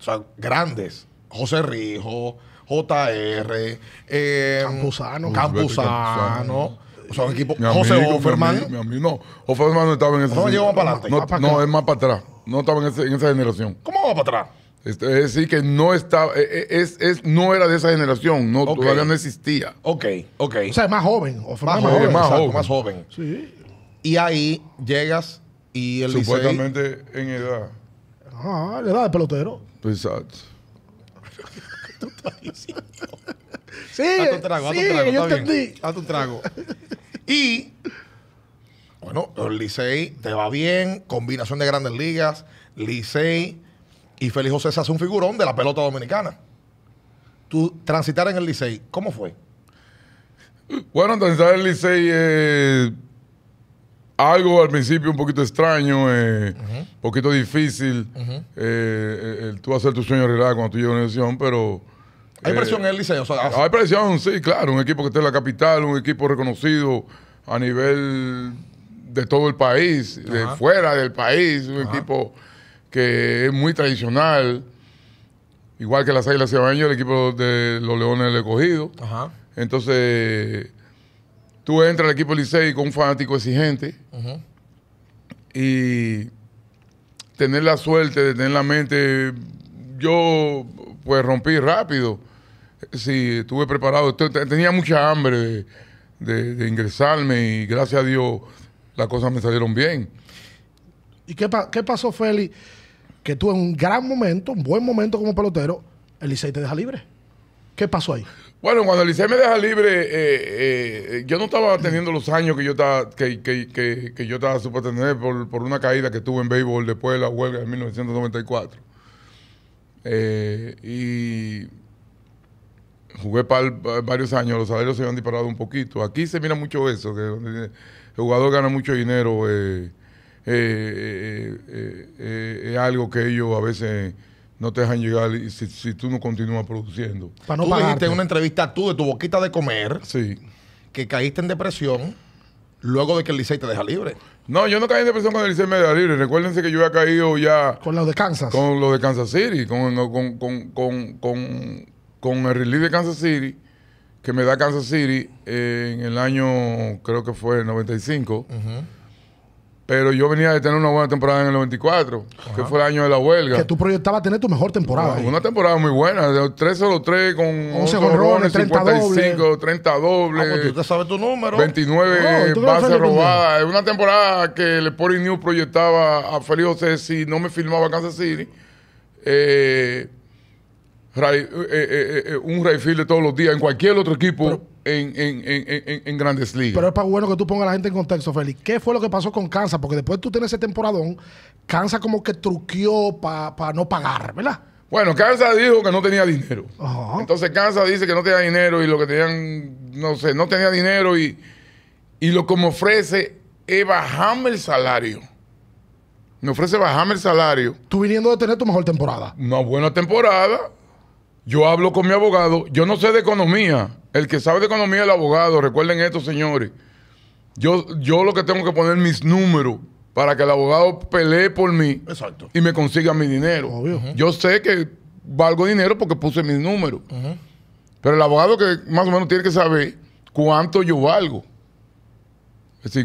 O sea, grandes. José Rijo, JR, eh, Campuzano. Campuzano. O sea, un equipo. José amigo, Offerman. Mi, no, Offerman no estaba en ese. No llegó para adelante. No, no, es más para atrás. No estaba en, ese, en esa generación. ¿Cómo va para atrás? Es decir, que no estaba, e, e, es, es, no era de esa generación, no, todavía no existía. Ok, ok. O sea, es más joven. O más, más, joven, más, exacto, joven, más joven. Sí. Y ahí llegas y el Supuestamente en edad. Ah, la edad de pelotero. Pues, exacto. ¿Qué tú estás diciendo? Sí, a tu trago, sí, a tu trago, yo entendí. A tu trago. Y, bueno, el Licey te va bien, combinación de grandes ligas, Licey y Félix José se hace un figurón de la pelota dominicana. Tú transitar en el Licey, ¿cómo fue? Bueno, transitar en el Licey eh, algo al principio un poquito extraño, eh, un poquito difícil. Eh, eh, tú hacer tu sueño realidad cuando tú llegas a la universidad, pero... Hay presión en el Licey. O hay presión, sí, claro. Un equipo que esté en la capital, un equipo reconocido a nivel de todo el país, de fuera del país, un equipo que es muy tradicional, igual que las Águilas Ciabaño, el equipo de los Leones del cogido Ajá. Entonces, tú entras al equipo Licey con un fanático exigente y tener la suerte de tener la mente, yo pues rompí rápido. Sí, estuve preparado, tenía mucha hambre de, ingresarme y gracias a Dios las cosas me salieron bien. ¿Y qué, qué pasó, Félix? que tú en un gran momento, un buen momento como pelotero, el Licey te deja libre. ¿Qué pasó ahí? Bueno, cuando el Licey me deja libre, eh, eh, yo no estaba teniendo los años que yo estaba, que, que, que, yo estaba por, por, una caída que tuve en béisbol después de la huelga de 1994. Eh, y jugué para varios años, los salarios se habían disparado un poquito. Aquí se mira mucho eso, que el jugador gana mucho dinero es eh, eh, eh, algo que ellos a veces no te dejan llegar si, tú no continúas produciendo. Para no tú dijiste en una entrevista tú de tu boquita de comer sí. que caíste en depresión luego de que el Licey te deja libre. No, yo no caí en depresión cuando el Licey me deja libre. Recuérdense que yo había caído ya... Con los de Kansas. Con los de Kansas City, con, con, con, con, con el release de Kansas City que me da Kansas City en el año, creo que fue el 95. Uh pero yo venía de tener una buena temporada en el 94, que fue el año de la huelga. Que tú proyectabas tener tu mejor temporada. una temporada muy buena, de 3 solo 3 con 11 gorrones, 55, 30 dobles. Ah, pues sabes tu número. 29 bases robadas. Es una temporada que el Sporting News proyectaba a Félix José si no me filmaba Kansas City. Eh, eh, eh, un Rayfield de todos los días en cualquier otro equipo en, grandes ligas. Pero es para bueno que tú pongas a la gente en contexto, Félix. ¿Qué fue lo que pasó con Cansa? Porque después tú tienes ese temporadón, Cansa como que truqueó para no pagar, ¿verdad? Bueno, Kansas dijo que no tenía dinero. Entonces Kansas dice que no tenía dinero y lo que tenían, no sé, no tenía dinero y, y lo que me ofrece es bajarme el salario. Me ofrece bajarme el salario. Tú viniendo de tener tu mejor temporada. Una buena temporada. Yo hablo con mi abogado. Yo no sé de economía. El que sabe de economía es el abogado. Recuerden esto, señores. Yo, yo lo que tengo que poner mis números para que el abogado pelee por mí y me consiga mi dinero. Yo sé que valgo dinero porque puse mis números. Pero el abogado que más o menos tiene que saber cuánto yo valgo.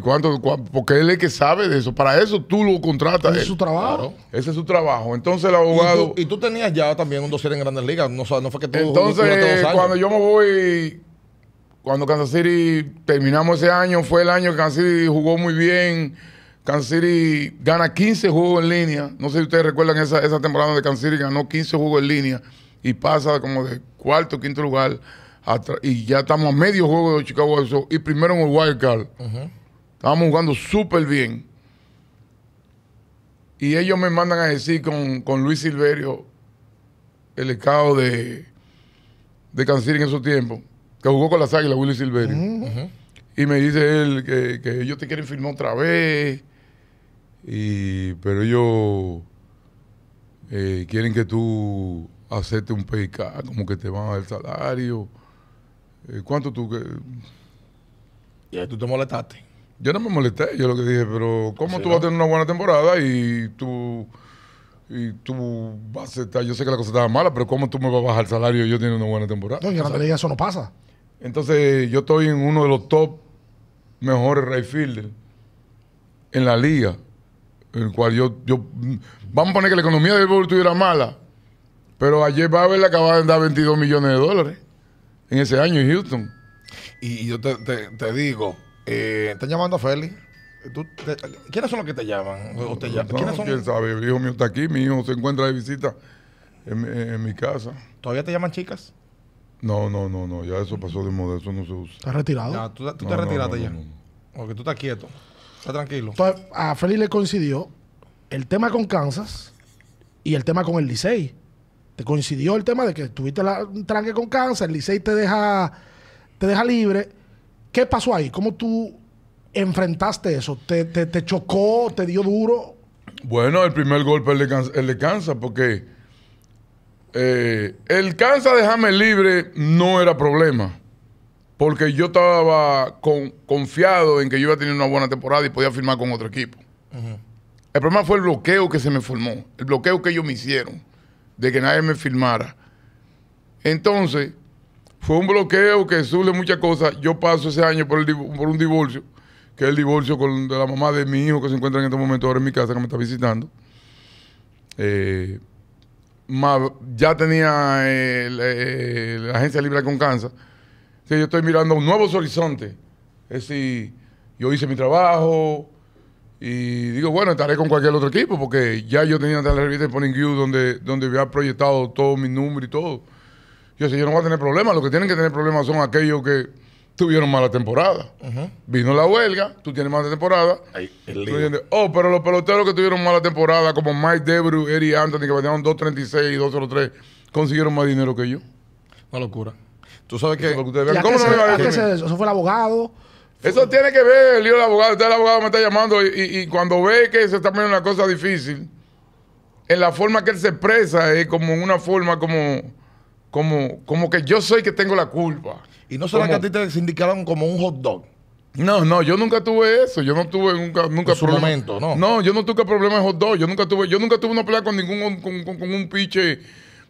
¿cuánto, porque él es que sabe de eso. Para eso tú lo contratas. Ese es su trabajo. Ese es su trabajo. Entonces el abogado. Y tú, tenías ya también un dossier en Grandes Ligas. No, no fue que tú. Entonces, cuando yo me voy. Cuando Kansas City terminamos ese año, fue el año que Kansas City jugó muy bien. Kansas City gana 15 juegos en línea. No sé si ustedes recuerdan esa, temporada de Kansas City ganó 15 juegos en línea y pasa como de cuarto, quinto lugar. y ya estamos a medio juego de Chicago y primero en el wild card. Estábamos jugando súper bien. Y ellos me mandan a decir con, Luis Silverio, el escado de, de Cancir en esos tiempos, que jugó con las águilas, Luis Silverio. Y me dice él que, ellos te quieren firmar otra vez. Y, pero ellos eh, quieren que tú aceptes un PK, como que te van a dar salario. Eh, ¿Cuánto tú que... Ya tú te molestaste. Yo no me molesté, yo lo que dije, pero ¿cómo tú vas a tener una buena temporada y tú y tú vas a estar, yo sé que la cosa estaba mala, pero ¿cómo tú me vas a bajar el salario y yo tengo una buena temporada? No, no te eso no pasa. Entonces, yo estoy en uno de los top mejores right fielder en la liga, en el cual yo, yo, vamos a poner que la economía de béisbol era mala, pero ayer Babel acababa de dar 22 millones de dólares en ese año en Houston. Y yo te, te digo, eh, están llamando a Feli... ¿Quiénes son los que te llaman? ¿Quién sabe? El hijo mío está aquí, mi hijo se encuentra de visita en, mi casa. ¿Todavía te llaman chicas? No, no, no, no, ya eso pasó de moda, eso no se usa. ¿Estás retirado? tú, te retiraste ya. Porque tú estás quieto, estás tranquilo. a Feli le coincidió el tema con Kansas y el tema con el Licey. Te coincidió el tema de que tuviste la, un tranque con Kansas, el Licey te deja, te deja libre ¿Qué pasó ahí? ¿Cómo tú enfrentaste eso? ¿Te, chocó? ¿Te dio duro? Bueno, el primer golpe él le cansa, porque eh, el cansa dejarme libre no era problema. Porque yo estaba confiado en que yo iba a tener una buena temporada y podía firmar con otro equipo. El problema fue el bloqueo que se me formó, el bloqueo que ellos me hicieron de que nadie me firmara. Entonces, fue un bloqueo que suele muchas cosas. Yo paso ese año por, por un divorcio, que es el divorcio con, de la mamá de mi hijo que se encuentra en este momento ahora en mi casa, que me está visitando. Eh, ya tenía eh, eh, la agencia libre con Kansas. yo estoy mirando nuevos horizontes. Es decir, yo hice mi trabajo y digo, bueno, estaré con cualquier otro equipo porque ya yo tenía la revista de Poning donde, donde había proyectado todo mi número y todo. Yo decía, yo no voy a tener problemas. Los que tienen que tener problemas son aquellos que tuvieron mala temporada. Vino la huelga, tú tienes mala temporada. oh, pero los peloteros que tuvieron mala temporada, como Mike Debru, Eric Anthony, que vendieron 2.36 y 2.03, consiguieron más dinero que yo. Una locura. Tú sabes que. ¿Cómo a eso fue el abogado. Eso tiene que ver el lío del abogado. Usted, el abogado me está llamando y, cuando ve que se está poniendo una cosa difícil, en la forma que él se expresa es como una forma como como, como que yo soy que tengo la culpa. ¿Y no solo que a ti te sindicaron como un hot dog? No, no, yo nunca tuve eso. Yo no tuve nunca, nunca su momento, ¿no? No, yo no tuve problemas de hot dog. Yo nunca tuve, yo nunca tuve una pelea con ningún con, un piche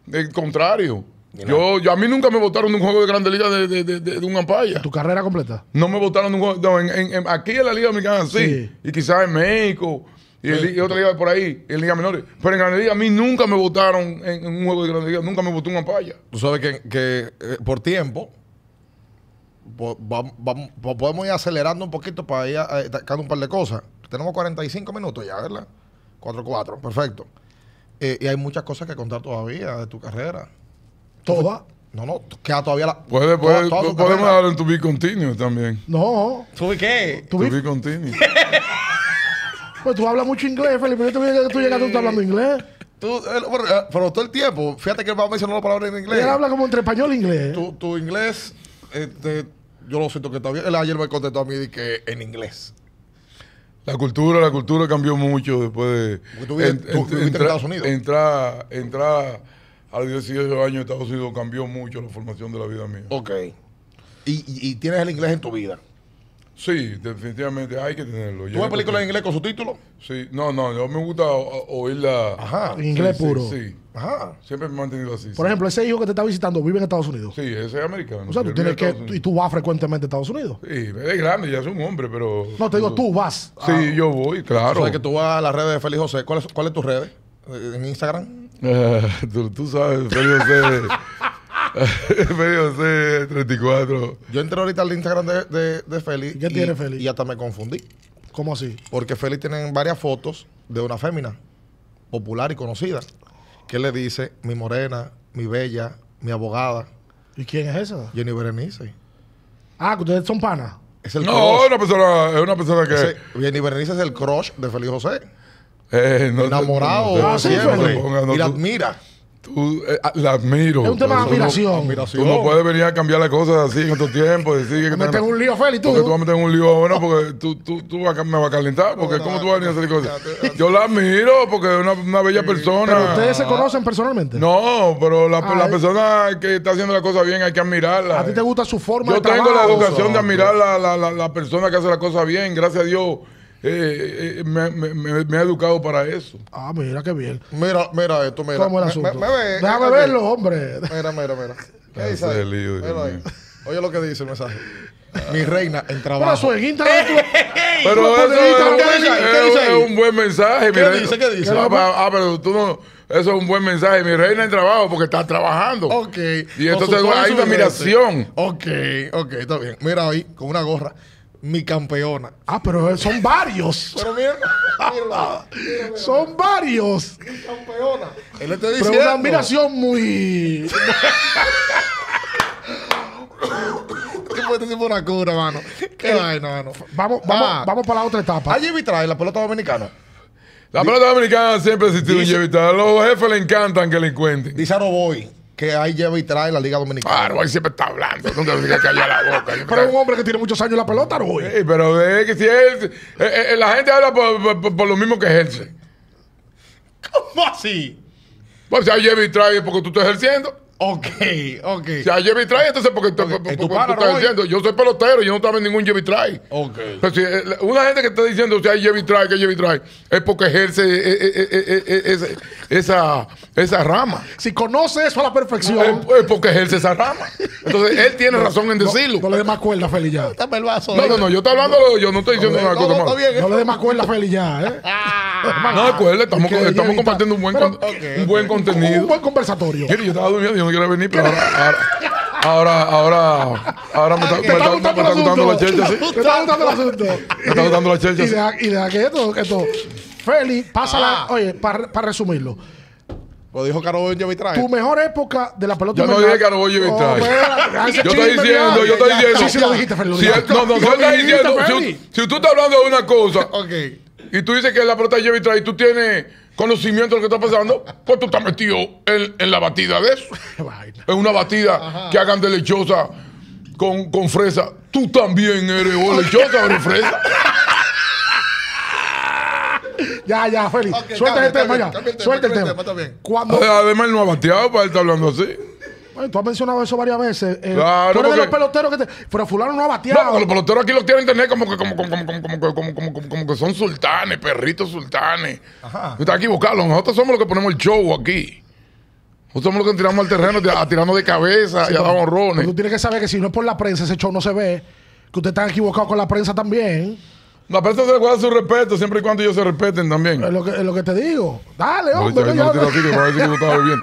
del contrario. Yo, yo, a mí nunca me votaron en un juego de Grande Liga de, de, un ampaya. ¿Tu carrera completa? No me votaron en un juego. en, en, aquí en la Liga Dominicana sí. Y quizás en México y, el, y, otro día por ahí, en Liga Menores. Pero en Grandes a mí nunca me votaron en, un juego de Grandes nunca me votó una palla Tú sabes que, eh, por tiempo podemos ir acelerando un poquito para ir atacando eh, un par de cosas. Tenemos 45 minutos ya, ¿verdad? 4-4, perfecto. Eh, y hay muchas cosas que contar todavía de tu carrera. ¿toda? No, no, queda todavía la. podemos hablar en tu be continuo también. No. ¿Tu qué? Tu B Pues tú hablas mucho inglés, Felipe. Yo te voy que tú llegas, tú estás hablando inglés. Tú, eh, eh, pero todo el tiempo, fíjate que va a mencionar las palabras en inglés. Él habla como entre español e inglés. Tu, tu inglés, este, yo lo siento que está bien. Él ayer me contestó a mí y que en inglés. La cultura, la cultura cambió mucho después de. Tú, en, Estados Unidos. Entrar, entra a los 18 años en Estados Unidos cambió mucho la formación de la vida mía. Ok. y, y tienes el inglés en tu vida. Sí, definitivamente hay que tenerlo. ¿Tú ves películas en inglés con subtítulos? Sí, no, no, yo me gusta oírla. Ajá, en inglés puro. Sí, Ajá. Siempre me he mantenido así. Por ejemplo, ese hijo que te está visitando vive en Estados Unidos. Sí, ese es americano. O sea, tú tienes que. Y tú vas frecuentemente a Estados Unidos. Sí, es grande, ya es un hombre, pero. No, te digo, tú vas. Sí, yo voy, claro. O sea, que tú vas a las redes de Félix José. ¿Cuáles cuál son tus redes? Eh, ¿En Instagram? tú, tú sabes, Félix José pero José 34. Yo entré ahorita al Instagram de, de, Feli. ¿Qué tiene Feli? Y hasta me confundí. ¿Cómo así? Porque Feli tiene varias fotos de una fémina popular y conocida que le dice mi morena, mi bella, mi abogada. ¿Y quién es esa? Jenny Berenice. Ah, que ustedes son panas. no, una persona, es una persona que. Jenny Berenice es el crush de Feli José. Eh, Enamorado, ah, siempre. y la admira. Tú, eh, ah, la admiro. Es un tema de admiración. Tú no puedes venir a cambiar las cosas así en estos tiempos. Decir que te un lío, Feli, tú. Porque tú vas a meter un lío ahora porque tú, tú, tú me vas a calentar. Porque ¿cómo tú vas a venir a hacer cosas? Yo la admiro porque es una, bella persona. ustedes se conocen personalmente? No, pero la, la persona que está haciendo las cosas bien hay que admirarla. ¿A ti te gusta su forma Yo de trabajo? Yo tengo la educación de admirar a la, la, la, persona que hace las cosas bien. Gracias a Dios eh, eh, eh, me, ha educado para eso. Ah, mira qué bien. Mira, mira esto, mira. asunto? Déjame verlo, hombre. Mira, mira, mira. ¿Qué dice Oye lo que dice el mensaje. Mi reina, en trabajo. Pero eso es, un buen mensaje. ¿Qué dice? Ah, ah, pero tú no. Eso es un buen mensaje. Mi reina en trabajo porque está trabajando. Ok. Y entonces hay una admiración. Ok, ok, está bien. Mira ahí, con una gorra mi campeona. Ah, pero son varios. pero mira, son varios. Mi campeona. Él te dice. Pero una admiración muy. este una cura, mano. Qué eh, vaina, mano. Vamos, ah. vamos para la otra etapa. Allí Vitral, la pelota dominicana. La pelota dominicana siempre ha existido en A los jefes le encantan que le cuenten Dice voy que ahí lleva y trae la Liga Dominicana. Claro, ahí siempre está hablando, nunca se que la boca. Pero es un hombre que tiene muchos años en la pelota, ¿no? Sí, pero ve que si él, eh, eh, la gente habla por, lo mismo que ejerce. ¿Cómo así? Pues si lleva y trae porque tú estás ejerciendo. Ok, ok. Si hay Jimmy Try, entonces, porque, porque, tú, estás diciendo, yo soy pelotero, yo no estaba en ningún Jimmy Try. Ok. si eh, una gente que está diciendo, o sea, Jimmy Try, que Jimmy Try, es porque ejerce eh, eh, esa, esa, rama. Si conoce eso a la perfección. Es, porque ejerce esa rama. Entonces, él tiene razón en decirlo. No, le dé más cuerda, Feli, ya. No, no, no, yo estoy hablando, yo no estoy diciendo nada. No le dé más cuerda, Feli, ya. ¿eh? no, cuerda, estamos, estamos compartiendo un buen, un buen contenido. Un buen conversatorio. yo estaba durmiendo, yo no quiero venir, pero ahora, ahora, ahora, ahora, me está, gustando la chelcha, Me está gustando el asunto. Me está gustando la chelcha, Y de que esto, que esto. Feli, pásala, ah. oye, para resumirlo. Lo pues dijo Caro Bollo Tu mejor época de la pelota. Yo no dije Caro oh, pues, Bollo yo estoy diciendo, yo estoy diciendo. Sí, sí lo dijiste, Feli. no, no, yo estoy diciendo. Si, tú estás hablando de una cosa. Y tú dices que la pelota lleva y tú tienes conocimiento de lo que está pasando, pues tú estás metido en, en la batida de eso. en una batida que hagan de lechosa con, con fresa. Tú también eres o lechosa o fresa. Ya, ya, Félix. Okay, Suelta el tema ya. Suelta el tema. Además, él no ha bateado para él estar hablando así tú has mencionado eso varias veces. Eh, claro, tú de los peloteros que te. Pero Fulano no ha bateado. No, los peloteros aquí los tienen tener como que, como, como, como, como, que son sultanes, perritos sultanes. Ajá. Está equivocado. Nosotros somos los que ponemos el show aquí. Nosotros somos los que tiramos al terreno, a, de cabeza y a dar honrones. Tú tienes que saber que si no es por la prensa, ese show no se ve. Que usted está equivocado con la prensa también. La prensa se le guarda su respeto siempre y cuando ellos se respeten también. Es lo que, es lo que te digo. Dale, hombre. No, no, no,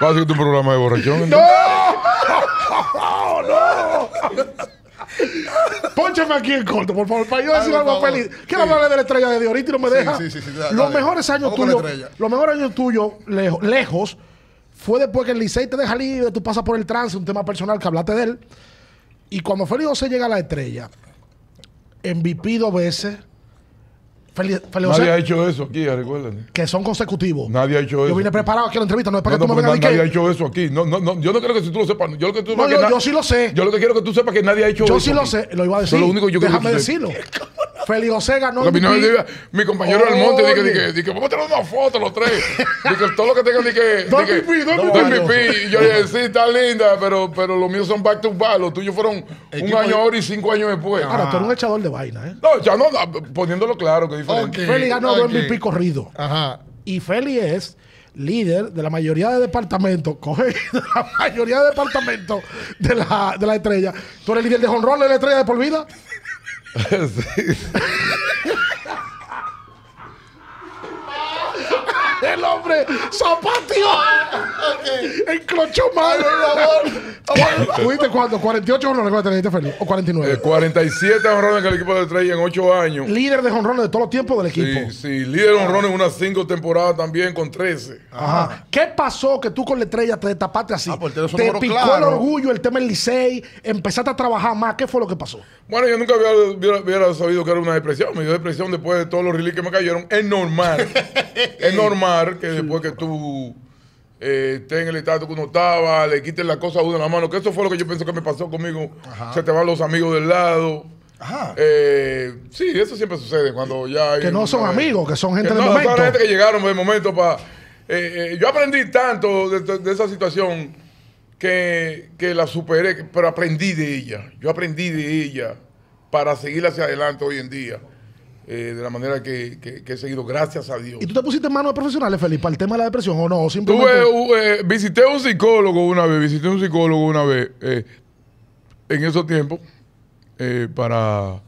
¿Vas a hacer tu programa de borrachón? ¡No! ¡No! Pónchame aquí en corto, por favor, para yo decir algo feliz. Quiero hablarle de la estrella de Dios ahorita y no me deja. Sí, sí, sí. los mejores años tuyos, los mejores años tuyos, lejos, fue después que el Licey te deja libre, tú pasas por el trance, un tema personal que hablaste de él. Y cuando Félix José llega a la estrella, MVP dos veces, Nadie ha hecho eso aquí, recuerden. Que son consecutivos. Nadie ha hecho eso. Yo vine preparado aquí a la entrevista, no es para que tú me vengas pues, Nadie ha hecho eso aquí. No, no, no, yo no creo que si tú lo sepas. Yo, lo que tú no, yo, No, yo sí lo sé. Yo lo que quiero que tú sepas que nadie ha hecho yo eso. Yo sí lo sé, lo iba a decir. Déjame decirlo. Feli José ganó. mi compañero del monte dice que vamos a tener una foto los tres. dije, todo lo que tengan, dije, dos pi, dos MP. Y yo le dije, sí, está linda, pero, pero los míos son back to back. Los tuyos fueron un año ahora y cinco años después. Ahora, tú eres un ah. echador de vaina, ¿eh? No, ya no, ah, poniéndolo claro que diferente. Feli ganó dos MVP corrido. Ajá. Y Feli es líder de la mayoría de departamentos, coge de la mayoría de departamentos de la, de estrella. ¿Tú eres líder de honrón de la estrella de por vida? sí. el hombre zapateó. Okay. Enclochó mal. Fuiste cuando 48 honrones con O 49. 47 eh, honrones que el equipo de Estrella en 8 años. Líder de honrones de todos los tiempos del equipo. Sí, sí. Líder de honrones en unas 5 temporadas también con 13. Ajá. ¿Qué pasó que tú con la Estrella te tapaste así? Ah, pues te picó el orgullo, el tema del Licey, empezaste a trabajar más. ¿Qué fue lo que pasó? Bueno, yo nunca había, hubiera, sabido que era una depresión. Me dio depresión después de todos los releases que me cayeron. Es normal. es normal que después que tú eh, estés en el estado que uno estaba, le quiten la cosa a uno en la mano, que eso fue lo que yo pienso que me pasó conmigo. Se te van los amigos del lado. Ajá. Eh, sí, eso siempre sucede cuando ya Que no son amigos, que son gente llegaron de momento para... Eh, eh, yo aprendí tanto de, esa situación que, que la superé, pero aprendí de ella. Yo aprendí de ella para seguir hacia adelante hoy en día. Eh, de la manera que, he seguido, gracias a Dios. ¿Y tú te pusiste en manos de profesionales, Felipe, para el tema de la depresión o no? Simplemente... Tuve, eh, visité un psicólogo una vez, visité un psicólogo una vez eh, en esos tiempos para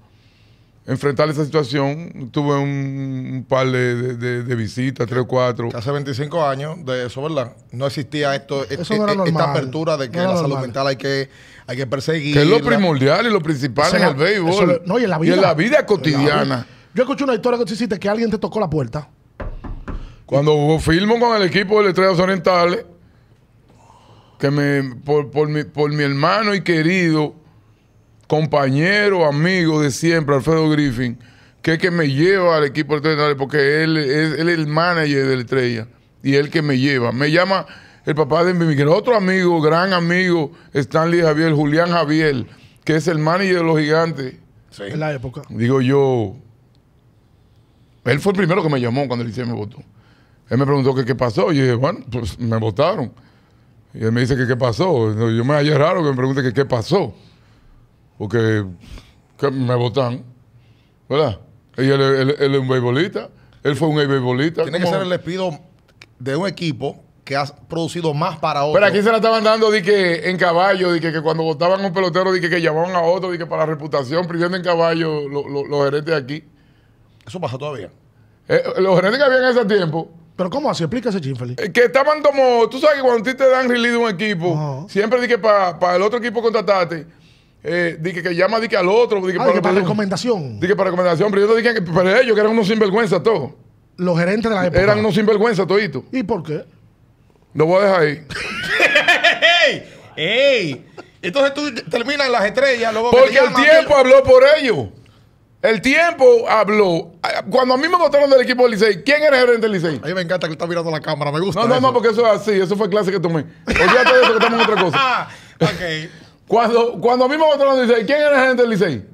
enfrentar esa situación. Tuve un, par de, de, visitas, tres o cuatro. Hace 25 años de eso, ¿verdad? No existía esto, e, e, e, esta apertura de que la salud mental hay que, hay que perseguir. Que es lo primordial y lo principal en el béisbol. no, y en la vida. cotidiana. Yo escucho una historia que tú hiciste que alguien te tocó la puerta. Cuando filmo con el equipo de Estrellas Orientales, que me, por, mi, hermano y querido compañero, amigo de siempre, Alfredo Griffin, que es que me lleva al equipo de Estrellas porque él es, el manager de Estrella y él que me lleva. Me llama el papá de mi Miguel, otro amigo, gran amigo, Stanley Javier, Julián Javier, que es el manager de los gigantes. En la época. Digo yo, él fue el primero que me llamó cuando le ICE me votó. Él me preguntó qué pasó. Y yo dije, bueno, pues me votaron. Y él me dice que qué pasó. Yo me hallé raro que me pregunte que qué pasó. Porque que me votan. ¿Verdad? Y él, es un beibolista Él fue un beisbolista. Tiene que ser el despido de un equipo que ha producido más para otro. Pero aquí se la estaban dando de que en caballo, de que, que cuando votaban un pelotero, de que, que, llamaban a otro, de que para la reputación, pidiendo en caballo los lo, de aquí. Eso pasa todavía. Eh, los gerentes que habían en ese tiempo. Pero ¿cómo así? Explica ese chinfeli. Eh, que estaban como, tú sabes que cuando a ti te dan release de un equipo, siempre di que para el otro equipo contrataste, eh, di que, que llama di que al otro. Di que, ah, para, recomendación. Di que para recomendación, pero yo te dije que para ellos que eran unos sinvergüenzas todos. Los gerentes de la época. Eran unos sinvergüenzas toditos. ¿Y por qué? Lo voy a dejar ahí. Entonces tú terminas las estrellas, luego Porque el tiempo habló por ellos. El tiempo habló. Cuando a mí me votaron del equipo del Licey, ¿quién era el gerente del Licey? A mí me encanta que estás mirando la cámara, me gusta. No, no, no, porque eso es así, eso fue clase que tomé. Oye, te eso que estamos en otra cosa. ok. Cuando, cuando a mí me votaron del Licey, ¿quién era el gerente del Licey?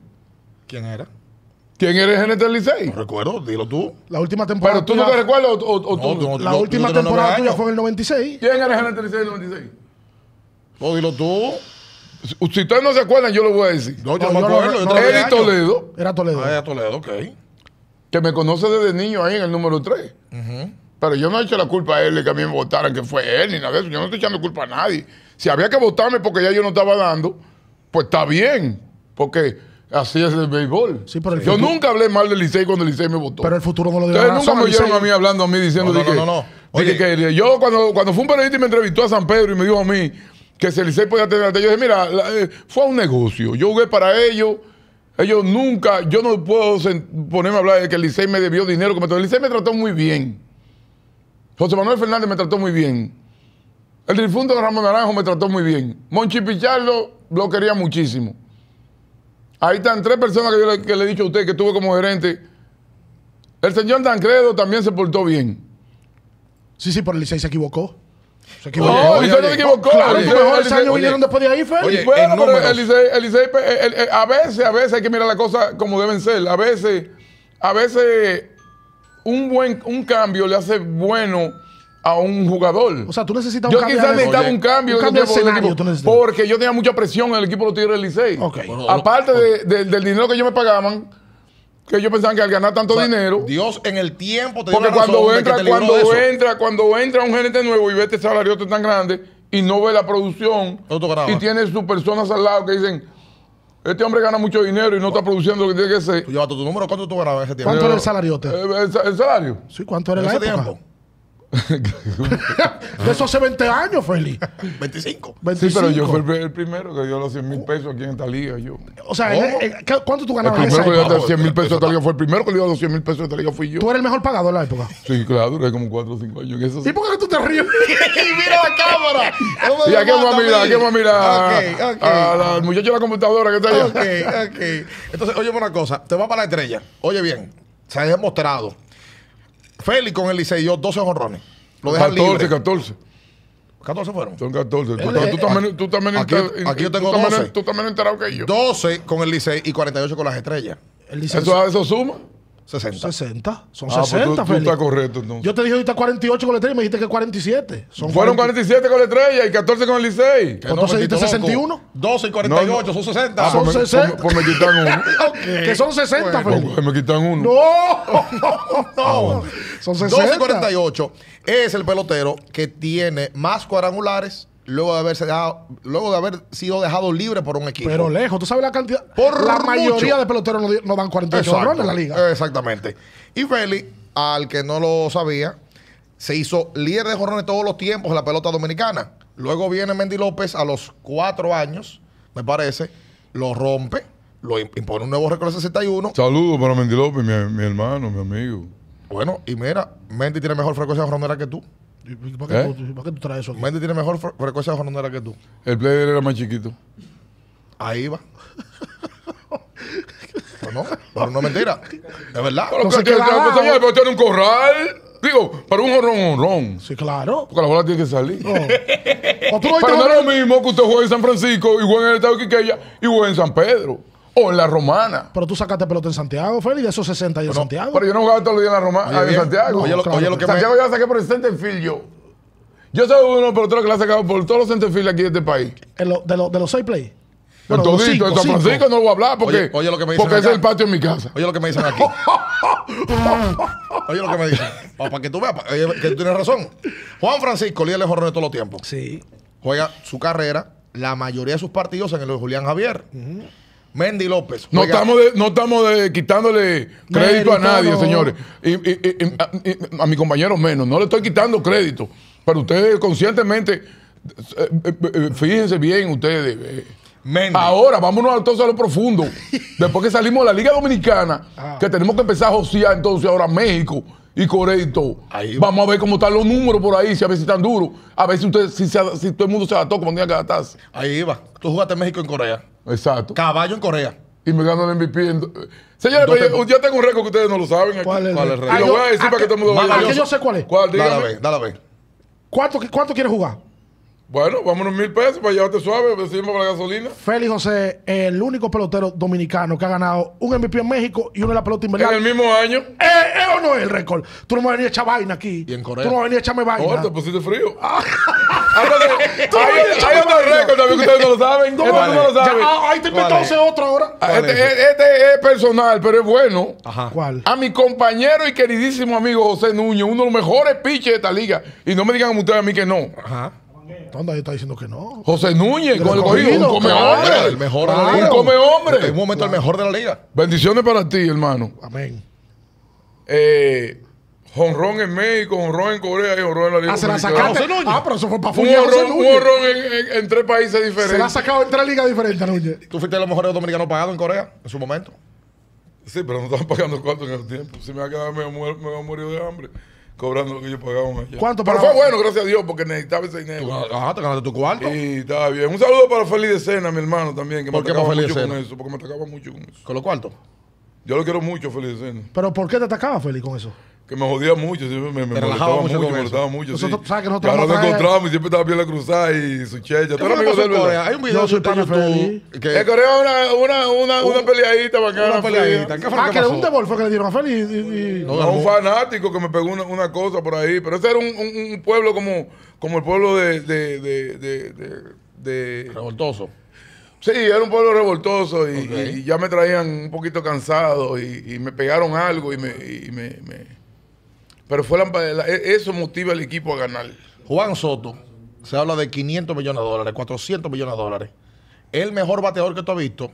¿Quién era? ¿Quién era el gerente del Licey? No recuerdo, dilo tú. La última temporada. Pero tú no te recuerdas o, La última temporada tuya fue en el 96. ¿Quién era el gerente del Licey en el 96? No, dilo tú. Si ustedes no se acuerdan, yo lo voy a decir. No, yo, no, me acuerdo. No, Toledo. Era Toledo. Ah, era Toledo, ok. Que me conoce desde niño ahí en el número 3. Pero yo no he hecho la culpa a él de que a mí me votaran, que fue él, ni nada de eso. Yo no estoy echando culpa a nadie. Si había que votarme porque ya yo no estaba dando, pues está bien. Porque así es el béisbol. yo nunca hablé mal de Licey cuando Licey me votó. Pero el futuro no lo dio. Ustedes nunca me oyeron a mí hablando a mí diciendo no, no, que, no, no, no. Oye, que, yo cuando, cuando un periodista y me entrevistó a San Pedro y me dijo a mí, que el Licey podía tener. Yo dije, mira, eh, fue a un negocio. Yo jugué para ellos. Ellos nunca, yo no puedo ponerme a hablar de que el Licey me debió dinero. Como el Licey me trató muy bien. José Manuel Fernández me trató muy bien. El difunto Ramón Naranjo me trató muy bien. Monchi Pichardo lo quería muchísimo. Ahí están tres personas que yo le, he dicho a usted que tuve como gerente. El señor Tancredo también se portó bien. Sí, sí, pero el Licey se equivocó. Se equivocó. No, Elisei no se equivocó. Claro, vinieron después de ahí, Fer. bueno, pero Elisei, Elisei el, eh, eh, eh, a veces, a veces hay que mirar las cosas como deben ser. A veces, a veces un buen un cambio le hace bueno a un jugador. O sea, tú necesitas un yo cambio. Yo quizás necesitaba un cambio. Un cambio de escenario, porque yo tenía mucha presión en el equipo de los Tigres del Licey. Okay. Aparte del dinero que ellos me pagaban, que ellos pensaban que al ganar tanto dinero. Dios en el tiempo te dio la cuando entra, cuando entra, cuando entra un gerente nuevo y ve este salariote tan grande y no ve la producción y tiene sus personas al lado que dicen. Este hombre gana mucho dinero y no está produciendo lo que tiene que ser. tu número, ¿cuánto tú tiempo? ¿Cuánto era el eh, salariote? ¿El, salario? Sí, ¿cuánto era el tiempo? de eso hace 20 años, Feli. 25. 25. Sí, pero yo fui el, primero que dio los 100 mil pesos aquí en esta liga. Yo. O sea, eh, eh, ¿cuánto tú ganabas? El primero que dio los 100 mil pesos en esta liga fue el primero que le dio los 100 mil pesos en esta liga fui yo. Tú eres el mejor pagador en la época. Sí, claro, duré como 4 o 5 años. ¿Y por qué tú te ríes? y mira la cámara. y aquí vamos a mirar, vamos a mirar okay, okay. al muchacho de la computadora que está allá. Ok, ok. Entonces, oye una cosa, te va para la estrella. Oye bien, se ha demostrado Félix con el Liceo, 12 jorrones. Lo dejan 14, libre. 14. 14 fueron. Son 14. tú, también, tú también aquí, yo tengo 12. tú también enterado que yo. 12 con el Licey y 48 con las estrellas. El Licey, eso, eso suma. 60. 60. Son 60, ah, pues tú, estás correcto, entonces. Yo te dije ahorita 48 con la estrella y me dijiste que 47. Fueron 47 con la estrella y 14 con el 6. Entonces pues, se dijiste 61. 12 y 48, son 60. Ah, pues son 60. Pues, pues, me quitan uno. que son 60, bueno, pues, me quitan uno. No, no, no. Ah, son 60. 12 y 48 es el pelotero que tiene más cuadrangulares luego de haber sido dejado libre por un equipo. Pero lejos, tú sabes la cantidad. Por la mayoría de peloteros no, dan 48 Exacto, en la liga. Exactamente. Y Feli, al que no lo sabía, se hizo líder de jorrones todos los tiempos en la pelota dominicana. Luego viene Mendy López a los cuatro años, me parece, lo rompe, lo impone un nuevo récord de 61. Saludos para Mendy López, mi, hermano, mi amigo. Bueno, y mira, Mendy tiene mejor frecuencia jorronera que tú. ¿Eh? ¿Para qué, tú, traes eso aquí? tiene mejor frecuencia frecuencia jornada que tú. El player era más chiquito. Ahí va. pero no, pero no es mentira. Es verdad. Pero que tiene, un corral. Digo, para un jorrón, Sí, claro. Porque la bola tiene que salir. No. pero no es lo mismo que usted juegue en San Francisco y juegue en el Estado de Quiqueya y juegue en San Pedro. O en la romana. Pero tú sacaste pelota en Santiago, Feli, de esos 60 y en Santiago. Pero yo no jugaba todos los días en la romana, en Santiago. oye, lo, que oye, lo que Santiago me... yo la saqué por el centerfield yo. Yo soy uno de los peloteros que la ha sacado por todos los centerfield aquí de este país. de, de los seis play. en todito, en San Francisco no lo voy a hablar porque, oye, lo que me dicen porque es el patio en mi casa. Oye lo que me dicen aquí. oye lo que me dicen. Para que tú veas, que tú tienes razón. Juan Francisco, líder de jorrones todos los tiempos. Sí. Juega su carrera, la mayoría de sus partidos en el de Julián Javier. Mendy López. No estamos, no estamos quitándole crédito a nadie, señores. a, mi compañero menos. No le estoy quitando crédito. Pero ustedes conscientemente, eh, eh, eh, fíjense bien ustedes. Mendy. Ahora, vámonos entonces a lo profundo. Después que salimos de la Liga Dominicana, ah. que tenemos que empezar a josear entonces ahora México y Coreto. Vamos a ver cómo están los números por ahí, si a ver si están duros. A ver si, usted, si, todo el mundo se adaptó como tenía que adaptarse. Ahí va. Tú jugaste en México en Corea. Exacto. Caballo en Corea. Y me ganó el MVP. En... Señores, yo, tengo un récord que ustedes no lo saben. ¿Cuál es? ¿Cuál es el Y lo voy a ah, decir para que, todo el mundo ah, vea. yo sé cuál es. ¿Cuál? Dale dale a ver. ¿Cuánto, ¿Cuánto quieres jugar? Bueno, vámonos mil pesos para llevarte suave, decimos pues, para la gasolina. Félix José, el único pelotero dominicano que ha ganado un MVP en México y uno en la pelota invernal. En el mismo año. Eso eh, eh, no es el récord? Tú no me vas a echar vaina aquí. Y en Corea. Tú no vas a venir a echarme vaina. Oh, te pusiste frío. Ah. Tú hay, hay otro récord también ustedes no lo saben. ¿Cómo no lo saben? Ah, ahí te hacer otro ahora. Ah, este, este, es? personal, pero es bueno. Ajá. ¿Cuál? A mi compañero y queridísimo amigo José Nuño, uno de los mejores piches de esta liga. Y no me digan ustedes a mí que no. Ajá. ¿Dónde está diciendo que no. José Núñez, con el cogido, un come hombre. mejor Un come hombre. En un momento el mejor de la liga. Bendiciones para ti, hermano. Amén. Eh, honrón en México, honrón en Corea y honrón en la liga. Ah, se la Núñez. Ah, pero eso fue para fuñar. Un honrón, en, tres países diferentes. Se la ha sacado en tres ligas diferentes, Núñez. Tú fuiste de los dominicanos pagados en Corea en su momento. Sí, pero no estaban pagando cuánto en el tiempo. Si me va a quedar, me voy a morir de hambre cobrando lo que yo pagaba allá. ¿Cuánto Pero fue bueno, gracias a Dios, porque necesitaba ese dinero. ajá, te ganaste tu cuarto. Y estaba bien. Un saludo para Feliz de Cena, mi hermano, también, que ¿Por me qué atacaba mucho de con eso, porque me atacaba mucho con eso. ¿Con los cuartos? Yo lo quiero mucho, Feliz de Cena. ¿Pero por qué te atacaba, Feliz, con eso? que me jodía mucho, me, molestaba mucho, me molestaba mucho. Nosotros, que nosotros nos encontramos y siempre estaba bien la cruzada y su checha. ¿Tú eres amigo de Hay un video de YouTube. Que... En eh, Corea una, una, una, una peleadita bacana. Una peleadita. ¿Qué fue ah, que, le un por? que le dieron a Félix Y, un fanático que me pegó una, cosa por ahí. Pero ese era un, pueblo como, como el pueblo de, de, de, de, Revoltoso. Sí, era un pueblo revoltoso y, ya me traían un poquito cansado y, me pegaron algo y me pero fue la, e, eso motiva al equipo a ganar. Juan Soto, se habla de 500 millones de dólares, 400 millones de dólares. ¿El mejor bateador que tú has visto?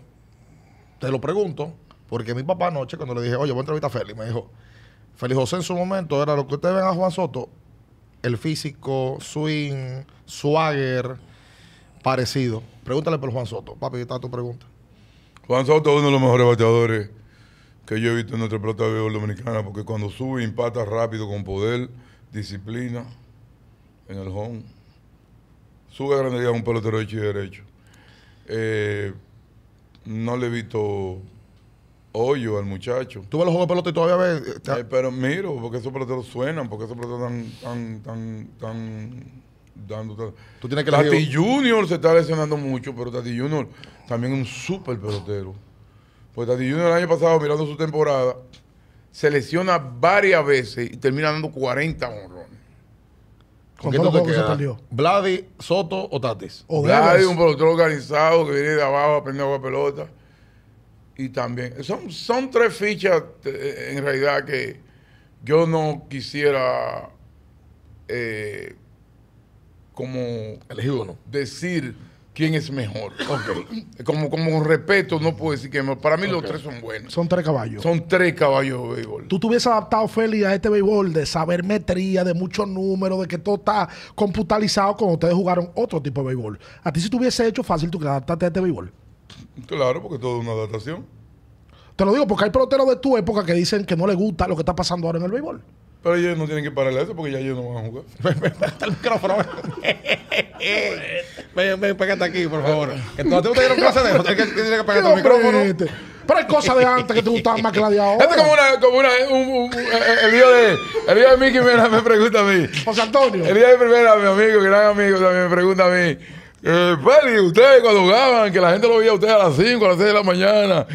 Te lo pregunto, porque mi papá anoche, cuando le dije, oye, voy a entrevistar a Félix, me dijo, Félix José en su momento era lo que ustedes ven a Juan Soto, el físico, swing, swagger, parecido. Pregúntale por Juan Soto. Papi, ¿qué está tu pregunta? Juan Soto es uno de los mejores bateadores que yo he visto en nuestra pelota de béisbol dominicana, porque cuando sube impata rápido con poder, disciplina en el home. Sube a un pelotero hecho y derecho. Eh, no le he visto hoyo al muchacho. ¿Tú ves los juegos de pelota y todavía ves? Eh, eh, pero miro, porque esos peloteros suenan, porque esos peloteros están tan, tan, dando. Tú tienes que Tati Junior se está lesionando mucho, pero Tati Junior también es un super pelotero. Pues Tati Junior el año pasado, mirando su temporada, se lesiona varias veces y termina dando 40 honrones. ¿Con qué que se perdió? ¿Vladi, Soto o Tatis? O Vladi, un productor organizado que viene de abajo a prender pelota. Y también, son, son tres fichas eh, en realidad que yo no quisiera eh, como elegir uno. Decir quién es mejor. Como, como respeto, no puedo decir que Para mí los tres son buenos. Son tres caballos. Son tres caballos de béisbol. Tú te hubieses adaptado, Félix, a este béisbol de saber metría, de muchos números, de que todo está computalizado cuando ustedes jugaron otro tipo de béisbol. A ti si te hubiese hecho fácil tú que adaptaste a este béisbol. Claro, porque todo es una adaptación. Te lo digo porque hay peloteros de tu época que dicen que no les gusta lo que está pasando ahora en el béisbol. Pero ellos no tienen que pararle eso porque ya ellos no van a jugar. Pégate el micrófono. ven, ven, pégate aquí, por favor. ¿Entonces tú te gusta que clase de eso. Tienes que, que pegarte el micrófono. Este. Pero hay cosas de antes que te gustaban más que la de este ahora. Esto es como una, como una, el día de, el día de Mickey me, pregunta a mí. José Antonio. El día de primera, mi amigo, gran amigo, también me pregunta a mí. Eh, Feli, ustedes cuando jugaban, que la gente lo veía a ustedes a las 5, a las 6 de la mañana,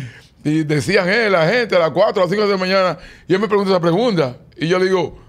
y decían, eh, la gente a las 4, a las 5 de la mañana. Y él me pregunta esa pregunta. Y yo le digo,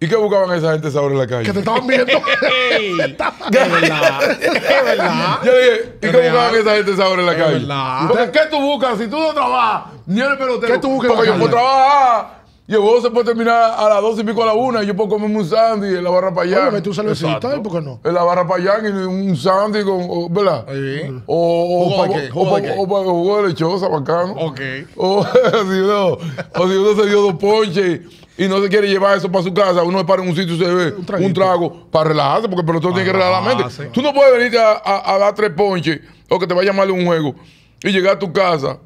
¿y qué buscaban esa gente esa hora en la calle? Que te estaban viendo. Es verdad. Yo le dije, ¿y qué buscaban esa gente esa hora en la calle? ¿qué tú buscas? Si tú no trabajas, ni el pelotero. ¿Qué tú buscas? Porque yo puedo trabajar. Y el juego se puede terminar a las 12 y pico a la una. Y yo puedo comerme un sándwich en la barra payán. Oye, un cervecita, ¿por qué no? En la barra para allá y un sándwich con, ¿verdad? Sí. O, o, qué? o, o, de lechosa, bacano. Ok. O, si uno, o si uno se dio dos ponches y no se quiere llevar eso para su casa, uno se para en un sitio y se ve un, trago para relajarse, porque el pelotón tiene que relajar la mente. Tú no puedes venirte a, dar tres ponches o que te vaya mal un juego y llegar a tu casa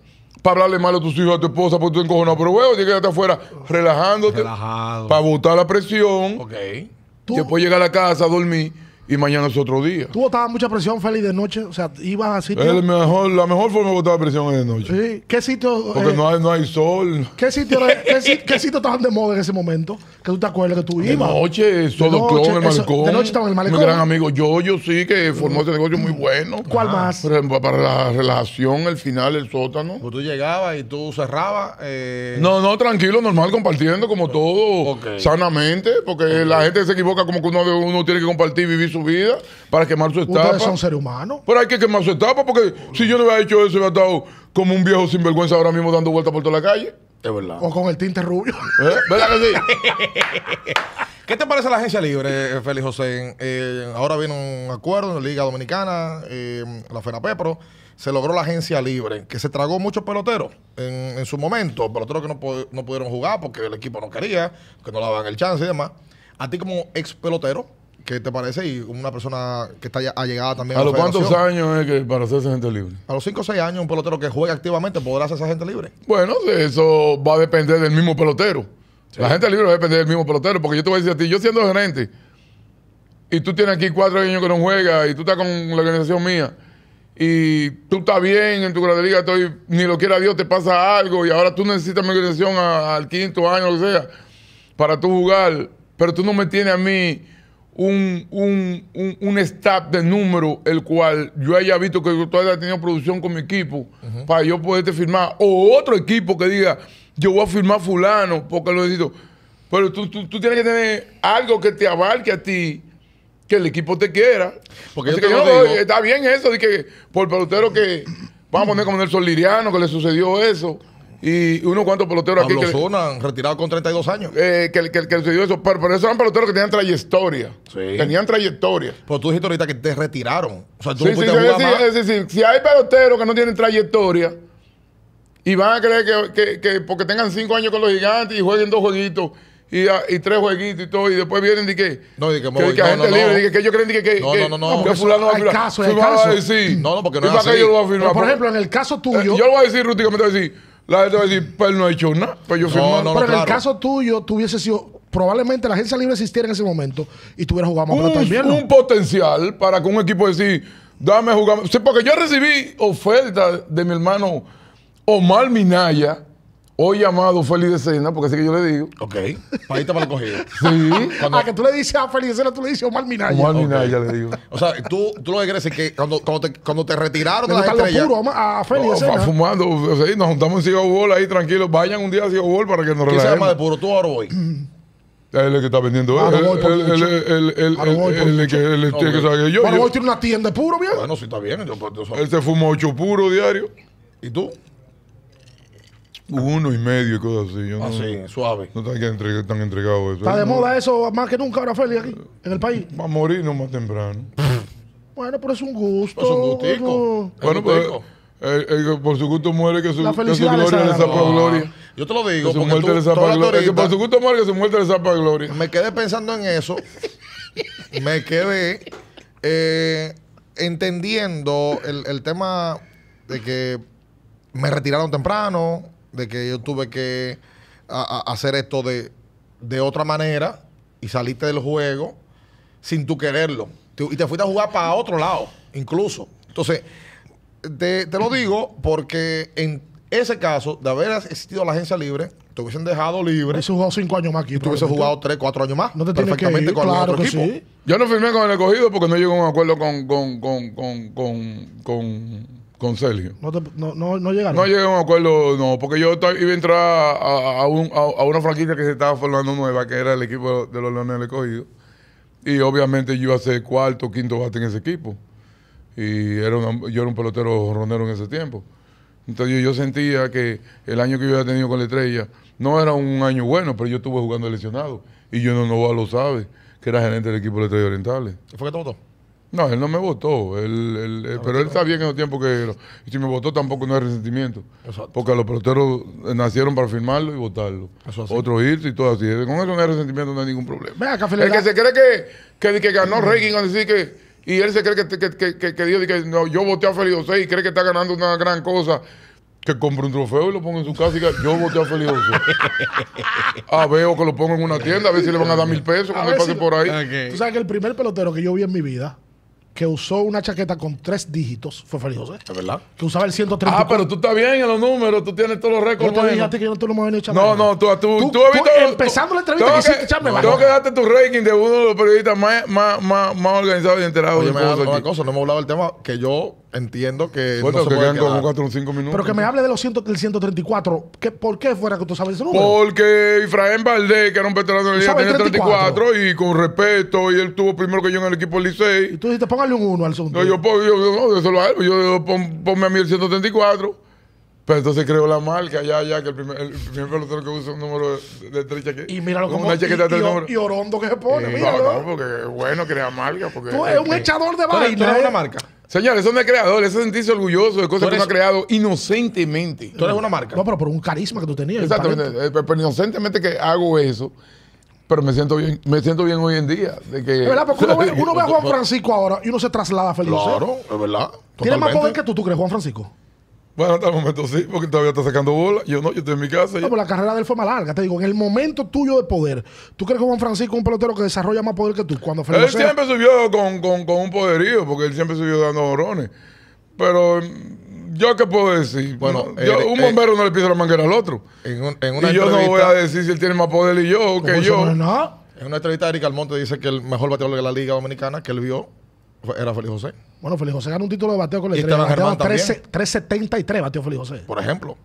para hablarle mal a tus hijos, a tu esposa, porque tú encojonado. Pero, huevo, tienes que afuera relajándote. Relajado. Para botar la presión. Ok. Después llegar a la casa, a dormir y mañana es otro día. ¿Tú botabas mucha presión, Félix, de noche? O sea, ibas a mejor, la mejor forma de botar presión es de noche. Sí. ¿Qué sitio...? Porque eh, no, hay, no hay sol. ¿Qué sitio, qué, sitio estaban de moda en ese momento? Que tú te acuerdas que tú ibas. De noche, solo clon, el malecón. De noche estaba en el malecón. Mi gran amigo Yo-Yo, sí, que formó ese negocio muy bueno. ¿Cuál más? Para, para, la relajación, el final, el sótano. Pues tú llegabas y tú cerrabas. Eh. No, no, tranquilo, normal, compartiendo como todo, sanamente. Porque la gente se equivoca como que uno, uno tiene que compartir y vivir su vida para quemar su etapa. Ustedes son seres humanos. Pero hay que quemar su etapa porque si yo no hubiera hecho eso, hubiera estado como un viejo sinvergüenza ahora mismo dando vueltas por toda la calle. Es verdad. O con el tinte rubio. ¿Eh? ¿Verdad que sí? ¿Qué te parece la agencia libre, eh, Félix José? Eh, ahora viene un acuerdo en la Liga Dominicana, la la pero se logró la agencia libre, que se tragó muchos peloteros en, su momento, peloteros que no, no, pudieron jugar porque el equipo no quería, que no le daban el chance y demás. A ti como ex pelotero, ¿Qué te parece? Y una persona que está allegada también a, ¿A los cuántos años es que para hacerse gente libre? A los 5 o 6 años un pelotero que juega activamente podrá hacerse gente libre. Bueno, eso va a depender del mismo pelotero. La gente libre va a depender del mismo pelotero, porque yo te voy a decir a ti, yo siendo gerente, y tú tienes aquí cuatro años que no juega y tú estás con la organización mía, y tú estás bien en tu grande liga, estoy, ni lo quiera Dios, te pasa algo, y ahora tú necesitas mi organización al quinto año, lo que sea, para tú jugar, pero tú no me tienes a mí un, un, staff de número el cual yo haya visto que tú todavía tenido producción con mi equipo para yo poderte firmar. O otro equipo que diga, yo voy a firmar fulano porque lo necesito. Pero tú, tú, tienes que tener algo que te abarque a ti, que el equipo te quiera. Porque está bien eso, de que por pelotero que vamos a poner como Nelson Liriano, que le sucedió eso y unos cuantos peloteros aquí aquí. Que, Zona, retirado con 32 años. Eh, que, que, que, se dio eso. Pero, esos eran peloteros que tenían trayectoria. Sí. Tenían trayectoria. Pero tú dijiste ahorita que te retiraron. O sea, tú no sí, jugar más. sí, si hay peloteros que no tienen trayectoria y van a creer que, que porque tengan 5 años con los gigantes y jueguen dos jueguitos. Y, ah, y, tres jueguitos y todo, y después vienen y que. No, y que, que, no, gente no, libre, que, ellos creen que, que. No, no, no, no. Ah, fulano va a Caso, el caso. no, no, porque no es así. por ejemplo, en el caso tuyo. yo lo voy a decir rústicamente, voy a decir. La gente va a decir, pues no ha hecho nada. Pues yo no, pero en el caso tuyo, tú sido. Probablemente la agencia libre existiera en ese momento y tuviera jugado más un, también. Un potencial para que un equipo decir, dame jugar. porque yo recibí ofertas de mi hermano Omar Minaya Hoy llamado Félix de cena porque así que yo le digo. Ok. Paita para el cogido. Sí. Cuando... Ah, que tú le dices a Félix de Sena, tú le dices Omar Minaya. Omar Minaya le digo. O sea, tú, tú lo que crees es que cuando, cuando, te, cuando te retiraron de la estrella. puro a, a Félix no, Fumando, sea, nos juntamos en Ciego ahí tranquilos. Vayan un día a Ciego para que nos relajemos. ¿Qué se llama de puro tú ahora hoy? Él es que está vendiendo ah, él. Él ah, El que que sabe yo. Pero hoy tiene una tienda de puro, bien. Bueno, sí, está bien. Pues, él se fuma ocho puro diario. ¿Y tú? Uno y medio y cosas así. así, ah, suave. No están, entregado, están entregado eso. Está de moda eso más que nunca ahora, Félix, aquí, en el país. Va a morir no más temprano. bueno, pero es un gusto. Es un gustico. Bueno, pues... por su gusto muere que su, muerte gloria le zapa gloria. Yo te lo digo. por su gusto muere que su muerte le zapa gloria. Me quedé pensando en eso. me quedé eh, entendiendo el tema de que me retiraron temprano, de que yo tuve que hacer esto de, otra manera y saliste del juego sin tú quererlo. Y te fuiste a jugar para otro lado, incluso. Entonces, te, lo digo porque en ese caso, de haber existido la agencia libre, te hubiesen dejado libre. Hubiese jugado cinco años más aquí. Y te hubiese jugado tres, cuatro años más. No te perfectamente que con claro otro equipo. Yo no firmé con el escogido porque no llegó a un acuerdo con, con con Sergio. No, te, no, llegaron. llegué a un acuerdo, no, porque yo iba a entrar a, una franquicia que se estaba formando nueva, que era el equipo de los Leones Escogidos. Y obviamente yo iba a ser cuarto, quinto bate en ese equipo. Y era yo era un pelotero ronero en ese tiempo. Entonces yo, sentía que el año que yo había tenido con la estrella no era un año bueno, pero yo estuve jugando lesionado. Y yo no, no lo sabe, que era gerente del equipo de la estrella orientales. ¿Fue que te votó? No, él no me votó. Él, eh, pero él sabía que en los tiempos que. Y si me votó tampoco no hay resentimiento. Porque los peloteros eh, nacieron para firmarlo y votarlo. Otro irse y todo así. Eh, con eso no hay resentimiento, no hay ningún problema. el que se cree que, que, que ganó Reagan que. Y él se cree que, que, que, que dijo que no, yo voté a Feliz José y cree que está ganando una gran cosa. Que compre un trofeo y lo ponga en su casa y diga, yo voté a Feliz José. ah, veo que lo pongo en una tienda, a ver si le van a dar mil pesos cuando pase por ahí. Tú sabes que el primer pelotero que yo vi en mi vida que usó una chaqueta con tres dígitos fue feliz José. Es verdad. Que usaba el 130. Ah, pero tú estás bien en los números, tú tienes todos los récords. Yo que yo no No, no, tú, tú, tú, Empezando la entrevista, que, quisiste echarme Tengo que darte tu ranking de uno de los periodistas más, más, más, más organizados y enterados. Oye, me una cosa, no hemos hablado del tema que yo Entiendo que. Bueno, que quedan como 4 o 5 minutos. Pero que me hable de los del 134. ¿Qué, ¿Por qué fuera que tú sabes ese número? Porque Efraín Valdés, que era un veterano del día, tenía 34? y con respeto, y él tuvo primero que yo en el equipo del Licey. Y tú dijiste, póngale un 1 al segundo. No, yo, yo, yo, no, Yo, ponme a mí el 134. Pero entonces creó la marca, ya, ya, que el primer, el pelotero que usa un número de, de tres Y míralo como. y, Orondo que se pone, mira. No, no, porque es bueno crear marca. Porque, Tú eres un este. echador de vaina. ¿Tú eres una ¿eh? marca? Señores, eso de creador, eso sentirse orgulloso de cosas que uno ha creado inocentemente. Tú eres una marca. No, pero por un carisma que tú tenías. Exactamente, eh, eh, pero inocentemente que hago eso, pero me siento bien, me siento bien hoy en día. De que, es verdad, porque uno ve, a Juan Francisco ahora y uno se traslada feliz. ¿eh? Claro, es verdad. Tienes más poder que tú, tú crees, Juan Francisco? Bueno, hasta el momento sí, porque todavía está sacando bola. Yo no, yo estoy en mi casa. No, pero la carrera de él fue más larga. Te digo, en el momento tuyo de poder, ¿tú crees que Juan Francisco es un pelotero que desarrolla más poder que tú? Cuando él siempre subió con, un poderío, porque él siempre subió dando borrones. Pero mm, yo qué puedo decir. Bueno, eh, un eh, bombero no le pisa la manguera al otro. y yo no voy a decir si él tiene más poder y yo que yo. En una entrevista, Eric Almonte dice que el mejor bateador de la Liga Dominicana que él vio era Félix José. Bueno, Félix José ganó un título de bateo con la estrella. también. 373, bateó Félix José. Por ejemplo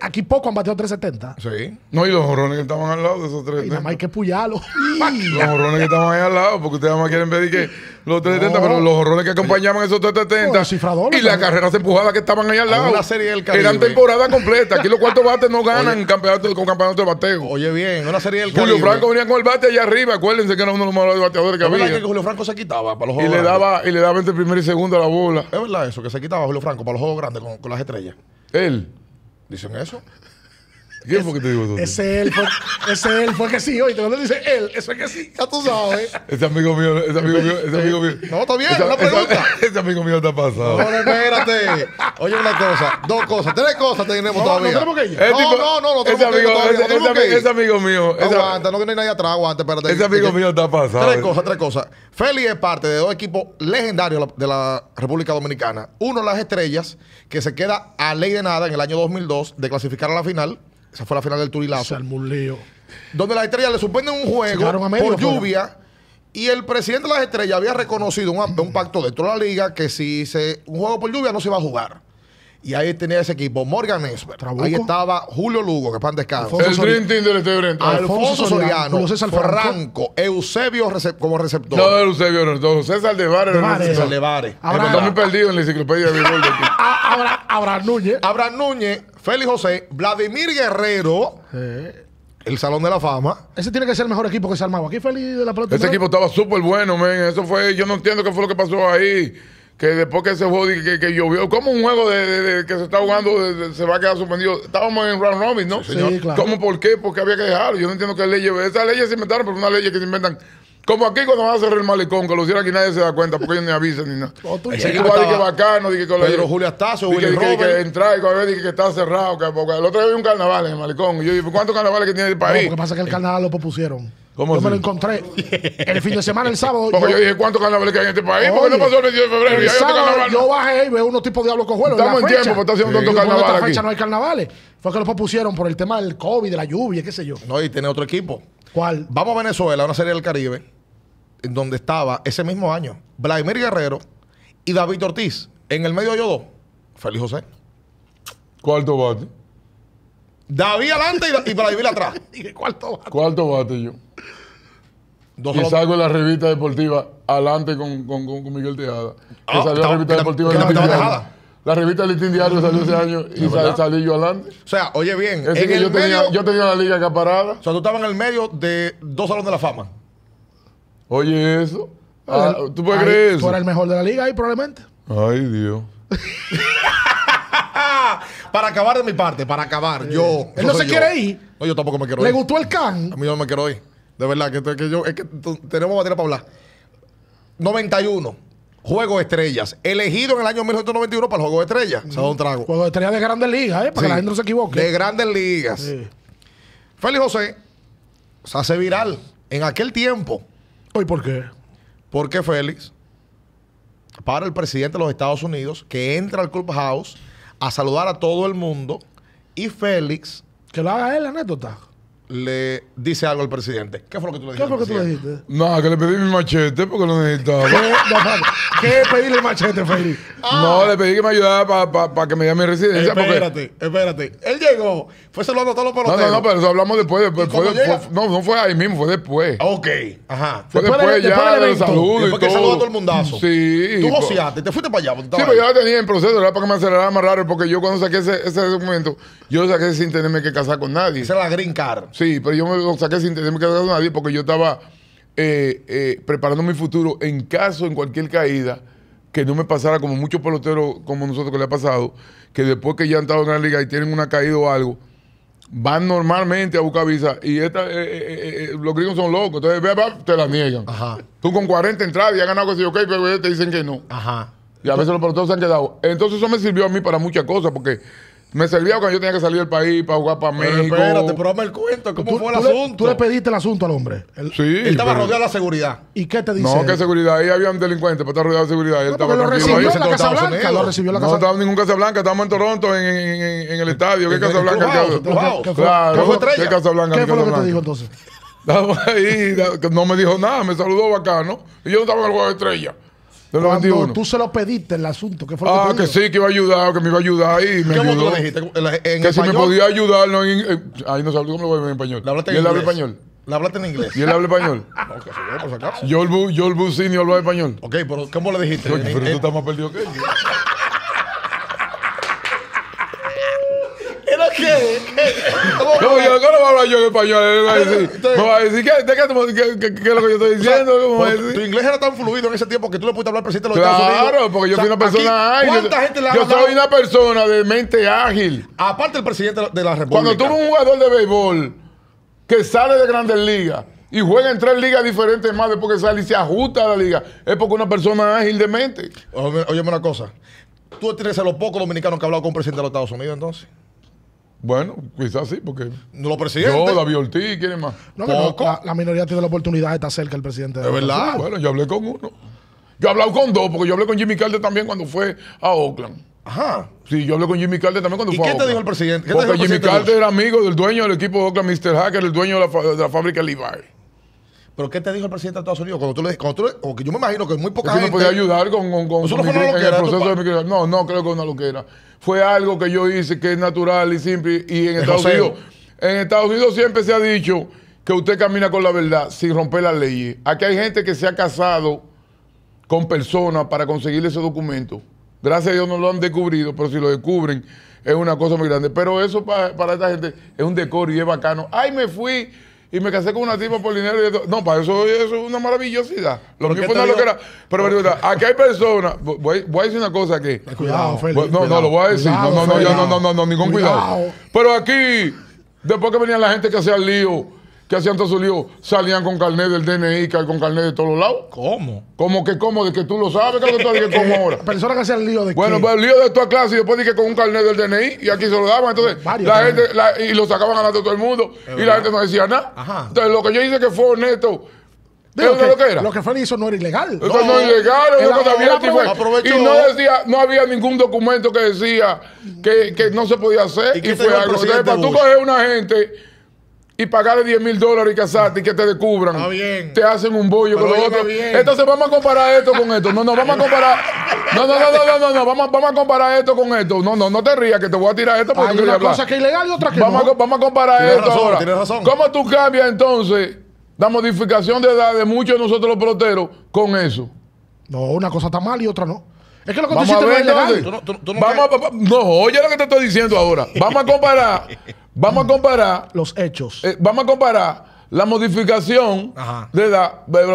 aquí poco han bateado 370. Sí. No, y los jorrones que estaban al lado de esos 370. Y nada más hay que puyarlos. los jorrones que estaban ahí al lado, porque ustedes nada más quieren ver que los 370, pero los horrones que acompañaban esos 370. cifradores. y las carreras empujadas que estaban ahí al lado. Una serie del Caribe. Eran temporada completa. Aquí los cuartos bates no ganan campeonato, con campeonato de bateo. Oye, bien, una serie del Caribe. Julio Franco venía con el bate allá arriba. Acuérdense que era uno de los mejores bateadores que había. Es verdad que Julio Franco se quitaba para los juegos y grandes. le daba Y le daba entre primero y segundo la bola. Es verdad eso, que se quitaba Julio Franco para los juegos grandes con, con las estrellas. Él. ¿Dicen eso? ¿Quién fue que te digo eso? Ese él, fue, que sí, oye, cuando lo dice él, eso es que sí, ya tú sabes. Ese amigo mío, ese amigo mío, ese amigo mío. No, está bien, esa, una pregunta. ese amigo mío está pasado. No, espérate. Oye, una cosa, dos cosas, tres cosas tenemos no, todavía. No, tenemos que ir. No, no, no, no tenemos ese que amigo, todavía, ese, amigo mío. aguanta, no que no hay nadie atrás, aguanta, espérate. Ese amigo mío está pasado. Tres cosas, tres cosas. Feli es parte de dos equipos legendarios de la República Dominicana. Uno, las estrellas, que se queda a ley de nada en el año 2002 de clasificar a la final esa fue la final del Turilazo. el Donde las estrellas le suspenden un juego por lluvia. Y el presidente de las estrellas había reconocido un, pacto dentro de la liga que si un juego por lluvia no se iba a jugar. Y ahí tenía ese equipo, Morgan Esper. Ahí estaba Julio Lugo, que pan descanso. El Dream del Alfonso Soriano, César Franco, Eusebio como receptor. No, Eusebio no, César de Vares. César de Está muy perdido en la enciclopedia de abra Núñez. abra Núñez Feli José, Vladimir Guerrero. El Salón de la Fama. Ese tiene que ser el mejor equipo que se armaba. Aquí Feli, de la Plata. Ese equipo estaba súper bueno, men. Eso fue, yo no entiendo qué fue lo que pasó ahí que después que se jodió que, que llovió, como un juego de, que se está jugando se va a quedar suspendido. Estábamos en round robin, ¿no? claro. ¿Cómo por qué? Porque había que dejarlo. Yo no entiendo qué leyes. Esas leyes se inventaron, pero una ley que se inventan como aquí cuando van a cerrar el malecón, que lo hicieron aquí nadie se da cuenta porque ellos ni avisan ni nada. El oh, Ese equipo estaba... que bacano, dije que lo Pedro Julio Astazo, dije, dije, que entra y cuando dije que está cerrado. Que, porque el otro día vi un carnaval en el malecón. Y yo dije, ¿cuántos carnavales que tiene el país? No, lo que pasa es que el carnaval lo propusieron. ¿Cómo yo me lo encontré el fin de semana, el sábado. Porque yo, dije, ¿cuántos carnavales que hay en este país? Porque no pasó el 22 de febrero? El y sábado, yo bajé y veo unos tipos de diablos cojuelos. Estamos en tiempo, porque está haciendo tantos carnavales. En esta fecha no hay carnavales. Fue que lo propusieron por el tema del COVID, de la lluvia, qué sé yo. No, y tiene otro equipo. ¿Cuál? Vamos a Venezuela, una serie del Caribe. En donde estaba ese mismo año Vladimir Guerrero y David Ortiz. En el medio yo dos, Félix José. Cuarto bate. David adelante y, y Vladimir atrás. cuarto bate. Cuarto bate yo. Dos y salgo en la revista deportiva adelante con, con, con, Miguel Tejada. Que ah, salió la revista deportiva de La revista Listín Diario salió ese año y salí yo adelante. O sea, oye bien. En el yo, medio, tenía, yo tenía la liga parada O sea, tú estabas en el medio de dos salones de la fama. Oye, eso. Ah, ¿Tú puedes creer eso? Por el mejor de la liga ahí, probablemente. Ay, Dios. para acabar de mi parte, para acabar. Yo. Él no se quiere ir. No, yo tampoco me quiero ir. ¿Le gustó el can? A mí no me quiero ir. De verdad, que, que yo, es que tenemos materia para hablar. 91. Juego de Estrellas. Elegido en el año 1991 para el Juego de Estrellas. Mm. un trago. Juego de Estrellas de Grandes Ligas, ¿eh? Para que la gente no se equivoque. De Grandes Ligas. Félix José se hace viral en aquel tiempo ¿Y por qué? Porque Félix, para el presidente de los Estados Unidos, que entra al House a saludar a todo el mundo, y Félix... Que lo haga él, anécdota le dice algo al presidente. ¿Qué fue lo que tú le dijiste? ¿Qué fue lo que tú le dijiste? No, que le pedí mi machete porque lo necesitaba. ¿Qué, pedirle el machete, Felipe ah. No, le pedí que me ayudara para que me diera mi residencia. Espérate, espérate. Él llegó, fue saludando a todos los peloteros. No, no, no, pero eso hablamos después. no, no fue ahí mismo, fue después. Ok, ajá. Fue después, de, ya del saludo después y que saludó a todo el mundazo. Sí. Tú pues- joseaste, te fuiste para allá. Sí, pero pues yo lo tenía en proceso, era para que me acelerara más raro porque yo cuando saqué ese, ese documento, yo saqué sin tenerme que casar con nadie. Esa era la green card. Sí, pero yo me lo saqué sin tener que a nadie porque yo estaba eh, eh, preparando mi futuro en caso, en cualquier caída, que no me pasara como muchos peloteros como nosotros que le ha pasado, que después que ya han estado en la liga y tienen una caída o algo, van normalmente a buscar visa y eh, eh, los gringos son locos, entonces ve, te la niegan. Ajá. Tú con 40 entradas y has ganado que sí, ok, pero te dicen que no. Ajá. Y a veces los peloteros se han quedado. Entonces eso me sirvió a mí para muchas cosas, porque me servía cuando yo tenía que salir del país para jugar para México. espérate, pero el cuento. ¿Cómo fue el tú asunto? Le, tú le pediste el asunto al hombre. sí. Él estaba rodeado de la seguridad. ¿Y qué te dice? No, que seguridad. Ahí había un delincuente, pero estaba rodeado de seguridad. Él no, estaba lo recibió, la Casa Blanca, No estaba en ningún Casa Blanca. Estábamos en Toronto, en, el estadio. ¿Qué Casa Blanca? ¿Qué fue? ¿Qué Casa Blanca? ¿Qué fue lo que te dijo entonces? Ahí, no me dijo nada, me saludó bacano. Y yo no estaba en el juego de estrella. De los Tú se lo pediste el asunto. ¿qué fue lo ah, que, sí, que iba a ayudar, que me iba a ayudar y me ¿Qué ayudó. Vos lo dijiste? En, que si me podía ayudar, no en, en eh, ahí no sabes cómo lo voy a ver en español. ¿La y él habla español. ¿La hablaste en inglés? ¿Y él habla español? no, que se yo, por si Yo, el Busini habla español. Ok, pero ¿cómo le dijiste? pero eh, tú estás eh. más perdido que él. ¿Cómo yo? a hablar yo en español? Me va a decir, ¿qué, es lo que yo estoy diciendo? Tu inglés era tan fluido en ese tiempo que tú le pudiste hablar al presidente de los Estados Unidos. Claro, porque yo soy una persona ágil. Yo soy una persona de mente ágil. Aparte el presidente de la República. Cuando tú eres un jugador de béisbol que sale de grandes ligas y juega en tres ligas diferentes más después que sale y se ajusta a la liga, es porque una persona ágil de mente. Óyeme una cosa. ¿Tú tienes a los pocos dominicanos que ha hablado con un presidente de los Estados Unidos entonces? Bueno, quizás sí, porque. No lo presidente. Yo, David Ortiz, ¿quién más? No, no, La, minoría tiene la oportunidad de estar cerca del presidente. De verdad. Bueno, yo hablé con uno. Yo he hablado con dos, porque yo hablé con Jimmy Carter también cuando fue a Oakland. Ajá. Sí, yo hablé con Jimmy Carter también cuando fue ¿Y fue ¿Qué te dijo el presidente? ¿Qué porque te dijo Jimmy Carter era amigo del dueño del equipo de Oakland, Mr. Hacker, el dueño de la, de la fábrica Levi. Pero ¿qué te dijo el presidente de Estados Unidos? Cuando tú le cuando yo me imagino que muy poca es que no podía ayudar con, el proceso de mi No, no creo que una loquera. Fue algo que yo hice que es natural y simple. Y en Estados Unidos, en Estados Unidos siempre se ha dicho que usted camina con la verdad sin romper las leyes. Aquí hay gente que se ha casado con personas para conseguir ese documento. Gracias a Dios no lo han descubrido, pero si lo descubren es una cosa muy grande. Pero eso para, para esta gente es un decoro y es bacano. Ay, me fui y me casé con una tipa por dinero. Y No, para eso, eso es una maravillosidad. Lo mío fue una loquera. Pero, pero, pero aquí hay personas. Voy, voy, a decir una cosa aquí. Cuidado, Felipe. No, no, lo voy a decir. Cuidado, no, no, no, no, no, no, ningún cuidado. Pero aquí, después que venía la gente que hacía el lío que hacían todos sus lío... salían con carnet del DNI, con carnet de todos los lados. ¿Cómo? ¿Cómo que cómo, de que tú lo sabes, que tú dije cómo ahora. Personas que hacían lío de Bueno, pues el lío de toda clase y después pues dije con un carnet del DNI y aquí se lo daban. Entonces, la gente, y lo sacaban adelante todo el mundo y la gente no decía nada. Entonces, lo que yo hice que fue honesto. ...¿qué lo que era? Lo que Félix hizo no era ilegal. Eso no, era ilegal, Y, no, decía, no había ningún documento que decía que, no se podía hacer. Y, fue algo. Entonces, para tú coger una gente y pagarle 10 mil dólares y casarte y que te descubran. Te hacen un bollo con Entonces vamos a comparar esto con esto. No, no, vamos a comparar. No, no, no, no, no, no, no. Vamos, vamos a comparar esto con esto. No, no, no te rías que te voy a tirar esto porque Hay una cosa que es ilegal y otra que vamos no. A, vamos a comparar esto ahora. Tienes razón. ¿Cómo tú cambias entonces la modificación de edad de muchos de nosotros los peloteros con eso? No, una cosa está mal y otra no. Es que lo que no, oye lo que te estoy diciendo ahora. Vamos a comparar. vamos a comparar. Los hechos. Eh, vamos a comparar la modificación de la yo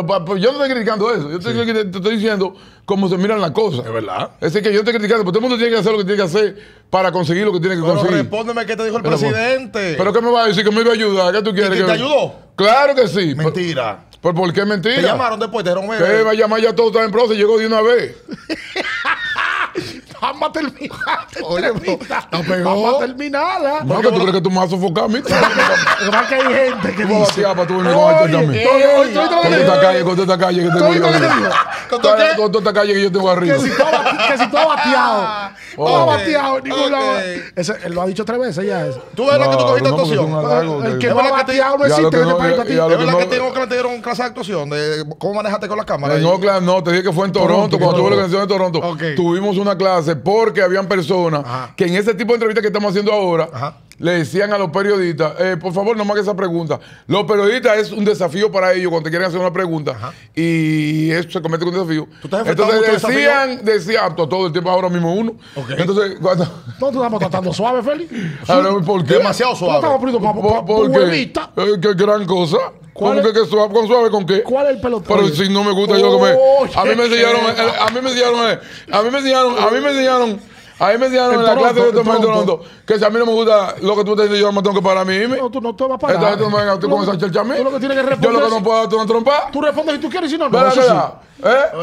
no estoy criticando eso. Yo te estoy diciendo cómo se miran las cosas. Es verdad. Es decir, que yo estoy criticando, pero todo el mundo tiene que hacer lo que tiene que hacer para conseguir lo que tiene que pero conseguir. respóndeme qué te dijo el presidente. Pero ¿qué me va a decir? ¿Que me iba a ayudar? ¿Qué tú quieres? ¿Y te ayudó? Claro que sí. Mentira. por qué mentira? Te llamaron después, te dijeron... ¿Qué? va a llamar ya todo está en proceso, llegó de una vez. vamos a terminar. Oye, no Vamos a terminarla. tú crees que tú me vas a sofocar a mí? que hay gente que dice. con esta calle, con esta calle que tengo yo arriba. Con esta calle que yo tengo arriba. Que si tú has bateado. No has bateado Él lo ha dicho tres veces ya eso. ¿Tú eres la que tú cogiste actuación? El que no ha bateado no existe ¿Es verdad que tengo este que te dieron clase de actuación? ¿Cómo manejaste con las cámaras? Eh, no, claro, no. Te dije que fue en Toronto. Cuando tuve la canción de Toronto. Tuvimos una clase porque habían personas que en ese tipo de entrevistas que estamos haciendo ahora le decían a los periodistas, eh, por favor, no me esa pregunta. Los periodistas es un desafío para ellos cuando te quieren hacer una pregunta y eso se comete un desafío. Entonces decían, decían, ah, todo el tiempo ahora mismo uno. Entonces, No, tú tratando suave, Félix. Demasiado suave. ¿Por, qué? Eh, qué gran cosa. que, suave, con suave con qué? ¿Cuál es el pelotón? Pero si no me gusta yo A mí me enseñaron, a mí me enseñaron, a mí me enseñaron, a mí me enseñaron Ahí me enseñaron en la clase de todo el mundo que si a mí no me gusta lo que tú te dices, yo me tengo que parar a mí. No, tú no te vas a parar. Entonces tú no tú con esa chelcha a mí. lo que tienes que responder. Yo lo que no puedo tú una trompa. Tú respondes si tú quieres y si no, no. Pero,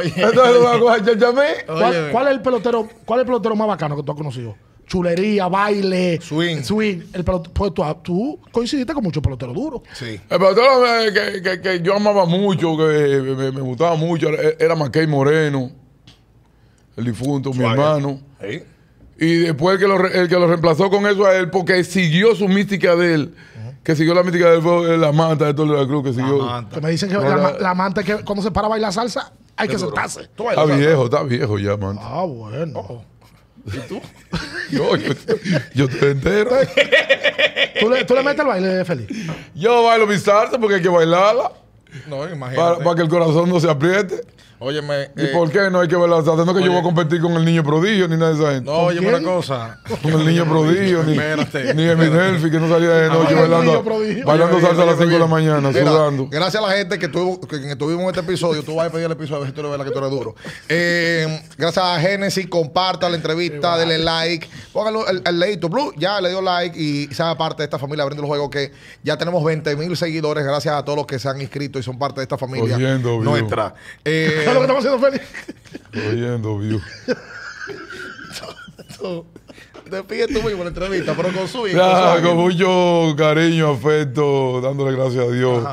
¿Eh? Entonces tú vas a coger ¿Cuál es el pelotero, cuál es el pelotero más bacano que tú has conocido? chulería, baile, swing. swing. El pelotero, pues tú, coincidiste con muchos peloteros duros. Sí. El pelotero eh, que, que, yo amaba mucho, que me, gustaba mucho, era Mackey Moreno, el difunto, mi hermano. Y después el que, lo, el que lo reemplazó con eso a él, porque siguió su mística de él. Que siguió la mística de él fue la manta de todo la Cruz. que siguió. Que me dicen que la, manta es manta que cuando se para a bailar salsa, hay que sentarse. Está viejo, está viejo ya, manta. Ah, bueno. Oh. ¿Y tú? yo, yo, te entero. ¿Tú le, ¿Tú le, metes el baile, feliz? Yo bailo mi salsa porque hay que bailarla. No, imagínate. para que el corazón no se apriete. Óyeme. ¿Y eh, por qué no hay que ver la salsa, No que yo voy a competir con el niño prodigio ni nada de esa gente. No, oye, una cosa. Con el niño prodigio, ni, ni mi que no salía de ah, noche ¿verdad? bailando, salsa a las 5 de la mañana, sudando. Gracias a la gente que, tuvo, que, que en este episodio. Tú vas a pedir el episodio, a ver si tú lo ves la que tú eres duro. Eh, gracias a Genesis, comparta la entrevista, denle like. Pónganlo el, el leito blue, ya le dio like y sea parte de esta familia abriendo los juegos que ya tenemos 20 mil seguidores gracias a todos los que se han inscrito y son parte de esta familia. nuestra. Eh, lo que estamos haciendo, Félix? Oyendo, view. Te tú mismo la entrevista, pero con su hijo. con mucho cariño, afecto, dándole gracias a Dios.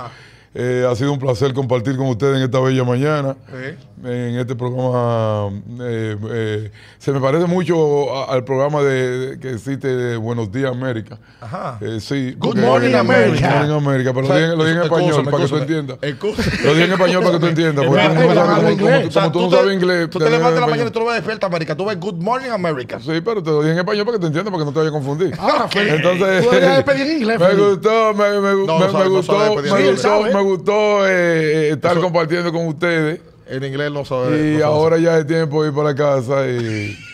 Eh, ha sido un placer compartir con ustedes en esta bella mañana. Sí en este programa. Eh, eh, se me parece mucho al programa de, que existe de Buenos Días América. Ajá. Eh, sí. Good Morning America. Good Morning America. Pero lo dije en español para que tú entiendas. Lo dije en español para que tú entiendas. Porque tú no sabes, como, tú, no sabes inglés. Tú te levantas la mañana y tú lo de despierta, América. Tú ves Good Morning America. Sí, pero te lo dije en español para que te entiendas, para que no te vayas a confundir. Ah, Entonces. Me gustó, me me gustó, me gustó eh, estar compartiendo con ustedes. En inglés no sabe. Y ahora ya es tiempo de ir para casa y.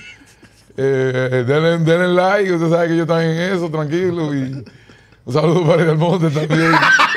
Eh, denle, like, usted sabe que yo están en eso, tranquilo. Y un saludo para el monte también.